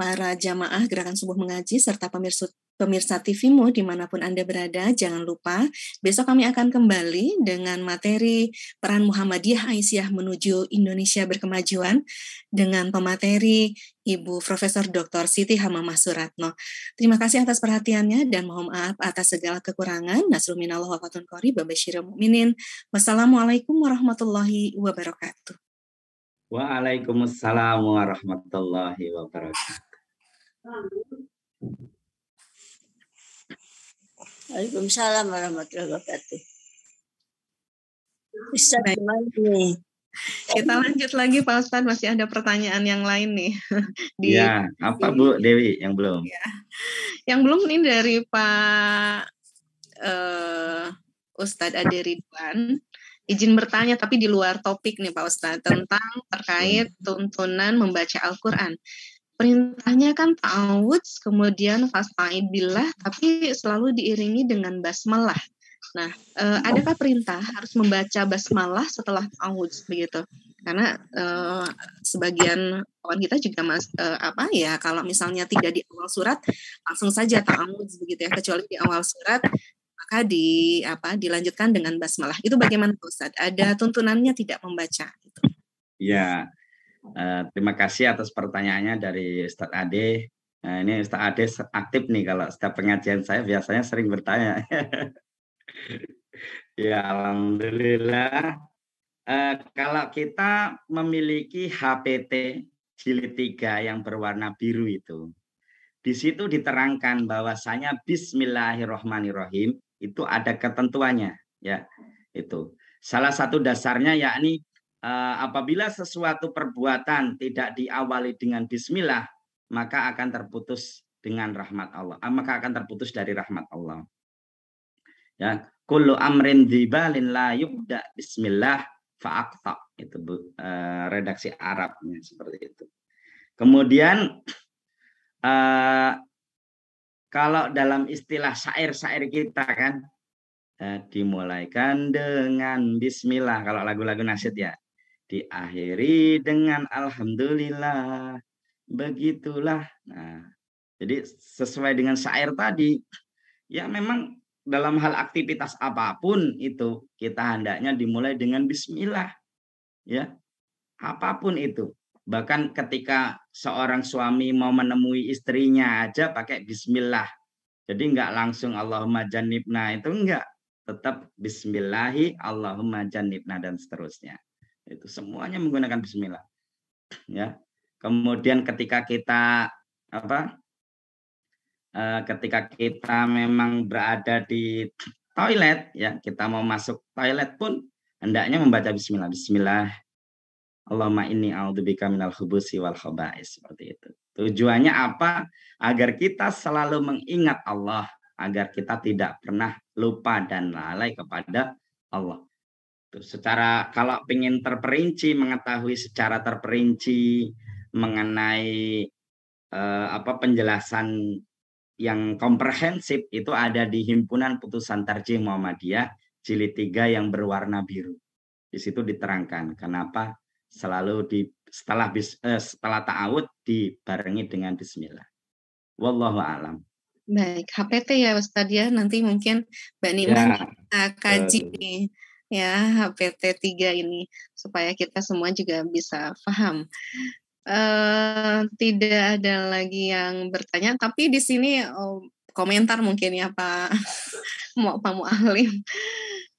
Speaker 2: para jamaah Gerakan Subuh Mengaji serta pemirsa pemirsa TVmu dimanapun Anda berada, jangan lupa besok kami akan kembali dengan materi peran Muhammadiyah Aisyah menuju Indonesia berkemajuan dengan pemateri Ibu Profesor Dr. Siti Hamamah Suratno. Terima kasih atas perhatiannya dan mohon maaf atas segala kekurangan. Nasrul minallah kori, babashirul mu'minin. Wassalamualaikum warahmatullahi wabarakatuh.
Speaker 1: Waalaikumsalam warahmatullahi wabarakatuh.
Speaker 3: Waalaikumsalam warahmatullahi wabarakatuh.
Speaker 2: Bisa nih. Kita lanjut lagi Pak Ustadz, masih ada pertanyaan yang lain nih. Di, ya,
Speaker 1: apa Bu Dewi yang belum? Ya.
Speaker 2: Yang belum nih dari Pak uh, Ustadz Ade Ridwan. Izin bertanya tapi di luar topik nih Pak Ustadz tentang terkait tuntunan membaca Al-Quran perintahnya kan ta'awud, kemudian fasta'id billah, tapi selalu diiringi dengan basmalah. Nah, e, adakah perintah harus membaca basmalah setelah ta'awud begitu? Karena e, sebagian kawan kita juga mas e, apa ya kalau misalnya tidak di awal surat langsung saja ta'awud begitu ya kecuali di awal surat maka di apa dilanjutkan dengan basmalah. Itu bagaimana Ustaz? Ada tuntunannya tidak membaca
Speaker 1: Iya. Ya, Eh, terima kasih atas pertanyaannya dari Ustadz Ade. Nah, ini Ustadz Ade aktif nih kalau setiap pengajian saya biasanya sering bertanya. ya alhamdulillah. Uh, kalau kita memiliki HPT jilid 3 yang berwarna biru itu, di situ diterangkan bahwasanya Bismillahirrahmanirrahim itu ada ketentuannya, ya itu. Salah satu dasarnya yakni Eh, apabila sesuatu perbuatan tidak diawali dengan bismillah, maka akan terputus dengan rahmat Allah. Eh, maka akan terputus dari rahmat Allah. Ya, kullu amrin dibalin la yubda bismillah faakta, Itu uh, redaksi Arabnya seperti itu. Kemudian uh, kalau dalam istilah syair-syair kita kan dimulaikan dengan bismillah kalau lagu-lagu nasyid ya diakhiri dengan alhamdulillah. Begitulah. Nah, jadi sesuai dengan syair tadi, ya memang dalam hal aktivitas apapun itu kita hendaknya dimulai dengan bismillah. Ya. Apapun itu. Bahkan ketika seorang suami mau menemui istrinya aja pakai bismillah. Jadi enggak langsung Allahumma janibna itu enggak. Tetap bismillahi Allahumma janibna dan seterusnya itu semuanya menggunakan bismillah ya kemudian ketika kita apa eh, ketika kita memang berada di toilet ya kita mau masuk toilet pun hendaknya membaca bismillah bismillah Allahumma inni a'udzubika minal khubusi wal khaba'is seperti itu tujuannya apa agar kita selalu mengingat Allah agar kita tidak pernah lupa dan lalai kepada Allah secara kalau ingin terperinci mengetahui secara terperinci mengenai eh, apa penjelasan yang komprehensif itu ada di himpunan putusan tarjih Muhammadiyah jilid 3 yang berwarna biru. Di situ diterangkan kenapa selalu di setelah bis, eh, setelah ta'awud dibarengi dengan bismillah. Wallahu alam.
Speaker 2: Baik, HPT ya Ustaz ya nanti mungkin Mbak Nima ya. kaji uh, ya HPT 3 ini supaya kita semua juga bisa paham. Uh, tidak ada lagi yang bertanya, tapi di sini oh, komentar mungkin ya Pak mau Pak Mualim.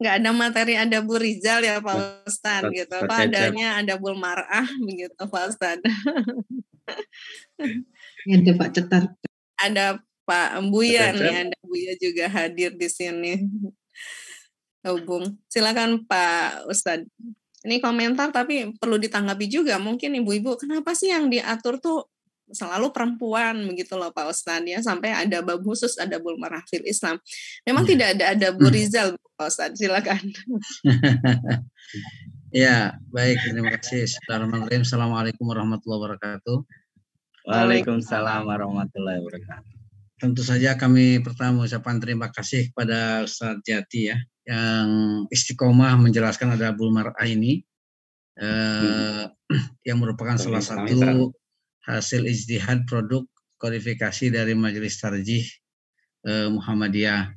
Speaker 2: Nggak ada materi ada Bu Rizal ya Pak Ustad gitu. Pak adanya ada Bu Marah begitu Pak Ustad. ada Pak Cetar. Ada Pak Buya nih, ada Buya juga hadir di sini. Hubung. Silakan Pak Ustad. Ini komentar tapi perlu ditanggapi juga. Mungkin ibu-ibu, kenapa sih yang diatur tuh selalu perempuan begitu loh Pak Ustadz ya sampai ada bab khusus ada bulma marafil Islam memang hmm. tidak ada ada Bu hmm. Rizal Pak Ustad. silakan
Speaker 3: ya baik terima kasih Bismillahirrahmanirrahim Assalamualaikum warahmatullahi wabarakatuh Waalaikumsalam warahmatullahi wabarakatuh tentu saja kami pertama ucapan terima kasih kepada Ustadz Jati ya yang istiqomah menjelaskan ada Abdul Mar'a ini eh, yang merupakan Terus salah satu hasil ijtihad produk kodifikasi dari Majelis Tarjih eh, Muhammadiyah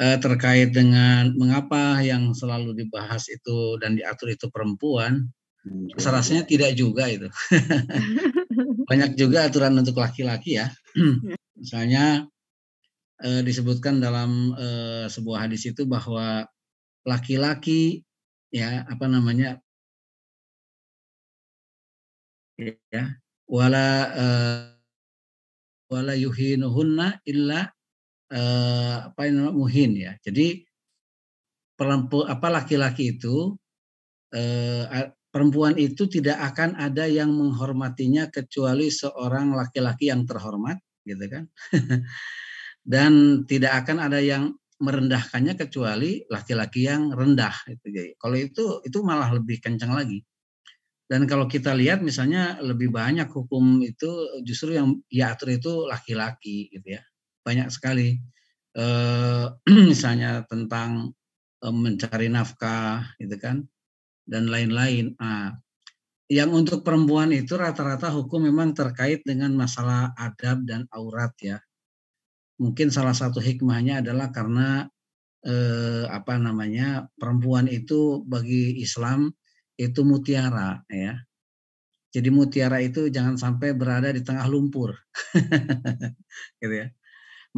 Speaker 3: eh, terkait dengan mengapa yang selalu dibahas itu dan diatur itu perempuan hmm. rasanya tidak juga itu banyak juga aturan untuk laki-laki ya misalnya eh, disebutkan dalam eh, sebuah hadis itu bahwa laki-laki ya apa namanya ya wala eh, wala yuhinuhunna illa eh, apa yang namanya muhin ya. Jadi perempuan apa laki-laki itu eh, perempuan itu tidak akan ada yang menghormatinya kecuali seorang laki-laki yang terhormat gitu kan dan tidak akan ada yang merendahkannya kecuali laki-laki yang rendah itu jadi Kalau itu itu malah lebih kencang lagi. Dan kalau kita lihat misalnya lebih banyak hukum itu justru yang diatur itu laki-laki gitu ya. Banyak sekali e, misalnya tentang e, mencari nafkah gitu kan dan lain-lain. Nah, yang untuk perempuan itu rata-rata hukum memang terkait dengan masalah adab dan aurat ya mungkin salah satu hikmahnya adalah karena eh, apa namanya perempuan itu bagi Islam itu mutiara ya. Jadi mutiara itu jangan sampai berada di tengah lumpur. gitu ya.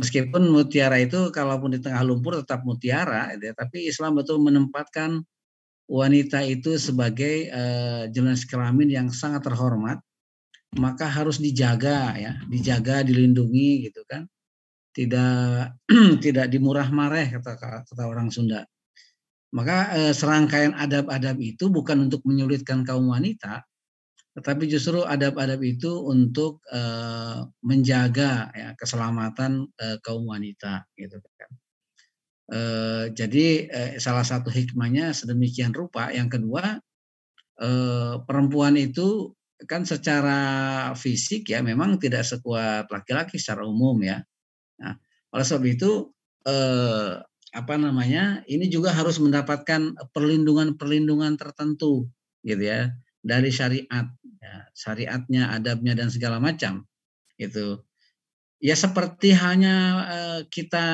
Speaker 3: Meskipun mutiara itu kalaupun di tengah lumpur tetap mutiara gitu ya, tapi Islam betul menempatkan wanita itu sebagai eh, jenis kelamin yang sangat terhormat maka harus dijaga ya, dijaga, dilindungi gitu kan tidak tidak dimurah mareh kata kata orang Sunda. Maka eh, serangkaian adab-adab itu bukan untuk menyulitkan kaum wanita, tetapi justru adab-adab itu untuk eh, menjaga ya, keselamatan eh, kaum wanita gitu kan. Eh, jadi eh, salah satu hikmahnya sedemikian rupa. Yang kedua eh, perempuan itu kan secara fisik ya memang tidak sekuat laki-laki secara umum ya oleh sebab itu eh, apa namanya ini juga harus mendapatkan perlindungan-perlindungan tertentu gitu ya dari syariat ya, syariatnya adabnya dan segala macam itu ya seperti hanya eh, kita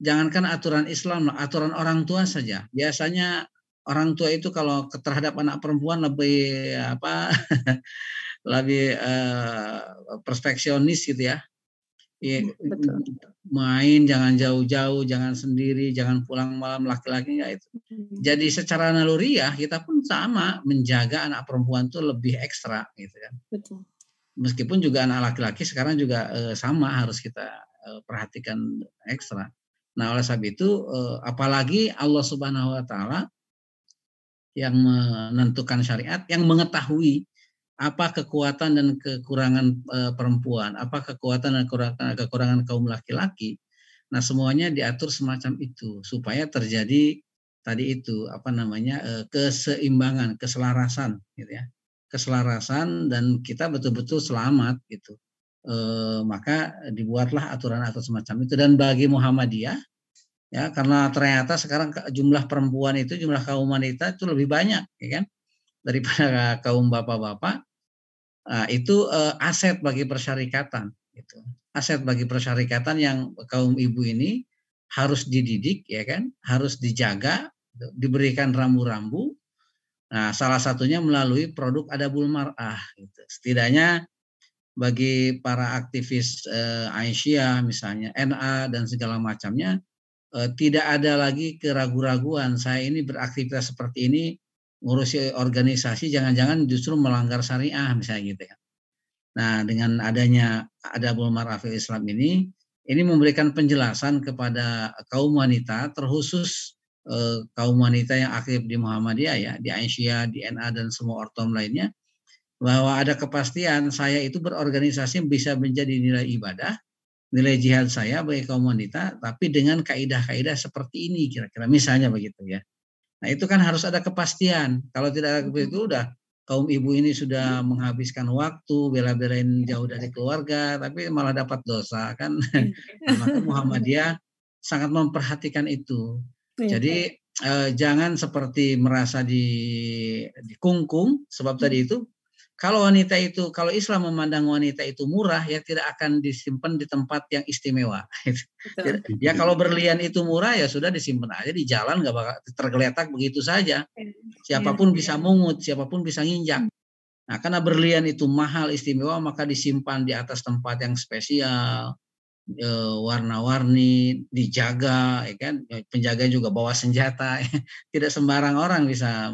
Speaker 3: jangankan aturan Islam aturan orang tua saja biasanya orang tua itu kalau terhadap anak perempuan lebih apa lebih eh, perfeksionis gitu ya iya, iya, Betul main jangan jauh-jauh jangan sendiri jangan pulang malam laki-laki nggak ya itu hmm. jadi secara naluriah kita pun sama menjaga anak perempuan tuh lebih ekstra gitu kan betul meskipun juga anak laki-laki sekarang juga eh, sama harus kita eh, perhatikan ekstra nah oleh sebab itu eh, apalagi Allah Subhanahu Wa Taala yang menentukan syariat yang mengetahui apa kekuatan dan kekurangan e, perempuan, apa kekuatan dan kekurangan, kekurangan kaum laki-laki. Nah, semuanya diatur semacam itu supaya terjadi tadi itu apa namanya e, keseimbangan, keselarasan gitu ya. Keselarasan dan kita betul-betul selamat gitu. E, maka dibuatlah aturan atau semacam itu dan bagi Muhammadiyah ya karena ternyata sekarang jumlah perempuan itu jumlah kaum wanita itu lebih banyak ya kan daripada kaum bapak-bapak ah, itu eh, aset bagi persyarikatan itu Aset bagi persyarikatan yang kaum ibu ini harus dididik ya kan, harus dijaga, gitu. diberikan rambu-rambu. Nah, salah satunya melalui produk ada Bulmarah. gitu. Setidaknya bagi para aktivis eh, Aisyah misalnya NA dan segala macamnya eh, tidak ada lagi keraguan-raguan saya ini beraktivitas seperti ini ngurusi organisasi jangan-jangan justru melanggar syariah misalnya gitu ya. Nah dengan adanya ada Marafil Islam ini, ini memberikan penjelasan kepada kaum wanita terkhusus eh, kaum wanita yang aktif di Muhammadiyah ya, di Aisyah, di NA dan semua ortom lainnya bahwa ada kepastian saya itu berorganisasi bisa menjadi nilai ibadah, nilai jihad saya bagi kaum wanita tapi dengan kaidah-kaidah seperti ini kira-kira misalnya begitu ya. Nah itu kan harus ada kepastian. Kalau tidak ada kepastian itu udah kaum ibu ini sudah menghabiskan waktu bela-belain jauh dari keluarga, tapi malah dapat dosa kan. Iya. Nah, maka Muhammadiyah sangat memperhatikan itu. Iya. Jadi eh, jangan seperti merasa di dikungkung sebab tadi itu kalau wanita itu, kalau Islam memandang wanita itu murah, ya tidak akan disimpan di tempat yang istimewa. Ya, ya kalau berlian itu murah ya sudah disimpan aja di jalan nggak bakal tergeletak begitu saja. Iya, iya, siapapun iya. bisa mungut, siapapun bisa nginjak. Hmm. Nah karena berlian itu mahal istimewa maka disimpan di atas tempat yang spesial, e, warna-warni dijaga ya kan penjaga juga bawa senjata ya. tidak sembarang orang bisa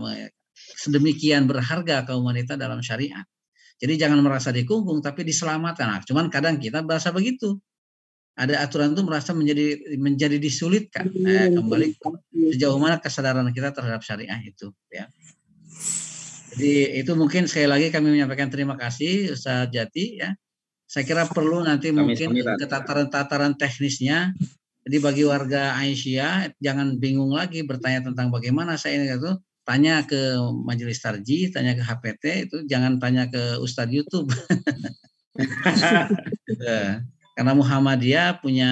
Speaker 3: sedemikian berharga kaum wanita dalam syariat. Jadi jangan merasa dikungkung tapi diselamatkan. Nah, cuman kadang kita merasa begitu. Ada aturan itu merasa menjadi menjadi disulitkan. Iya, eh, kembali sejauh mana kesadaran kita terhadap syariah itu ya. Jadi itu mungkin sekali lagi kami menyampaikan terima kasih Ustaz Jati ya. Saya kira perlu nanti kami mungkin ke tataran-tataran teknisnya. Jadi bagi warga Aisyah jangan bingung lagi bertanya tentang bagaimana saya ini itu tanya ke Majelis Tarji, tanya ke HPT itu jangan tanya ke Ustadz YouTube. Iya, karena Muhammadiyah punya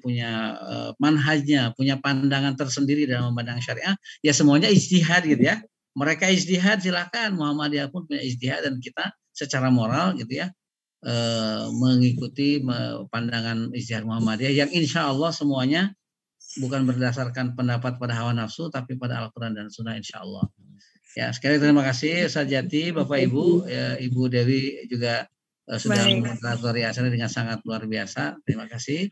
Speaker 3: punya eh, manhajnya, punya pandangan tersendiri dalam memandang syariah. Ya semuanya istihad gitu ya. Mereka istihad silahkan Muhammadiyah pun punya istihad dan kita secara moral gitu ya eh, mengikuti pandangan istihad Muhammadiyah yang insya Allah semuanya bukan berdasarkan pendapat pada hawa nafsu tapi pada Al-Quran dan Sunnah insya Allah. Ya sekali terima kasih Sajati Bapak Ibu ya, Ibu Dewi juga uh, sudah mengatur acara dengan sangat luar biasa. Terima kasih.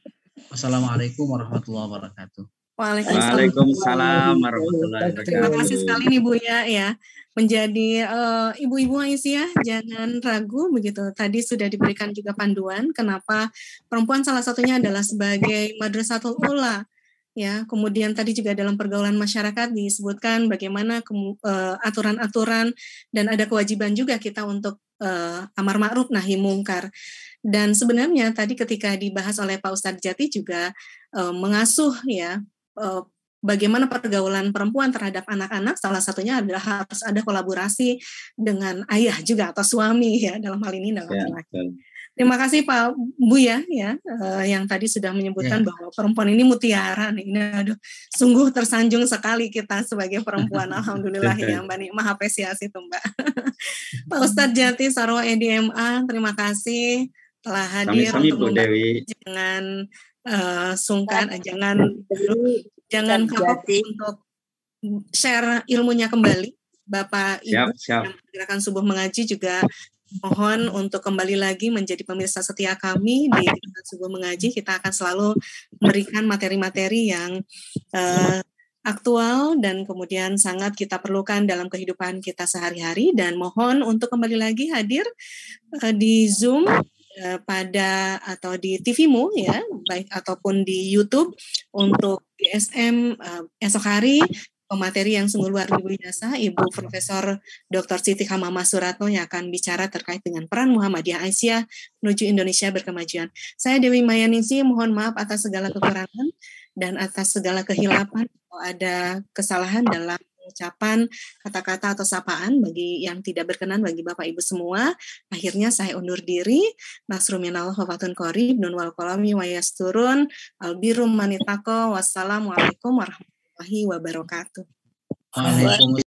Speaker 3: Wassalamualaikum warahmatullahi wabarakatuh. Waalaikumsalam, Waalaikumsalam warahmatullahi wabarakatuh. Terima kasih sekali
Speaker 2: nih Bu ya ya menjadi uh, ibu-ibu Aisyah jangan ragu begitu. Tadi sudah diberikan juga panduan kenapa perempuan salah satunya adalah sebagai madrasatul ula ya kemudian tadi juga dalam pergaulan masyarakat disebutkan bagaimana eh, aturan-aturan uh, dan ada kewajiban juga kita untuk uh, amar ma'ruf nahi mungkar dan sebenarnya tadi ketika dibahas oleh Pak Ustadz Jati juga uh, mengasuh ya uh, bagaimana pergaulan perempuan terhadap anak-anak salah satunya adalah harus ada kolaborasi dengan ayah juga atau suami ya dalam hal ini dalam ya, Terima kasih Pak Bu ya, ya uh, yang tadi sudah menyebutkan ya. bahwa perempuan ini mutiara nih. Ini aduh, sungguh tersanjung sekali kita sebagai perempuan. Alhamdulillah ya Mbak maha apresiasi tuh Mbak. Pak Ustadz Jati Sarwa EDMA, terima kasih telah hadir Sami eh, eh, Bu Dewi. Jangan uh, sungkan, jangan dulu, jangan kapok untuk share ilmunya kembali. Bapak Ibu siap, siap. yang gerakan subuh mengaji juga Mohon untuk kembali lagi menjadi pemirsa setia kami di Subuh Mengaji. Kita akan selalu memberikan materi-materi yang uh, aktual dan kemudian sangat kita perlukan dalam kehidupan kita sehari-hari. Dan mohon untuk kembali lagi hadir eh, di Zoom eh, pada atau di TVmu ya, baik ataupun di YouTube untuk GSM esok hari pemateri yang sungguh luar biasa, Ibu Profesor Dr. Siti Hamama Suratno yang akan bicara terkait dengan peran Muhammadiyah Asia menuju Indonesia berkemajuan. Saya Dewi Mayaningsi, mohon maaf atas segala kekurangan dan atas segala kehilapan Kalau ada kesalahan dalam ucapan, kata-kata atau sapaan bagi yang tidak berkenan bagi Bapak Ibu semua. Akhirnya saya undur diri. Nasruminallah wafatun korib, nun wal kolami wayas turun, albirum
Speaker 3: manitako, wassalamualaikum warahmatullahi wabarakatuh warahmatullahi wabarakatuh.
Speaker 2: Waalaikumsalam.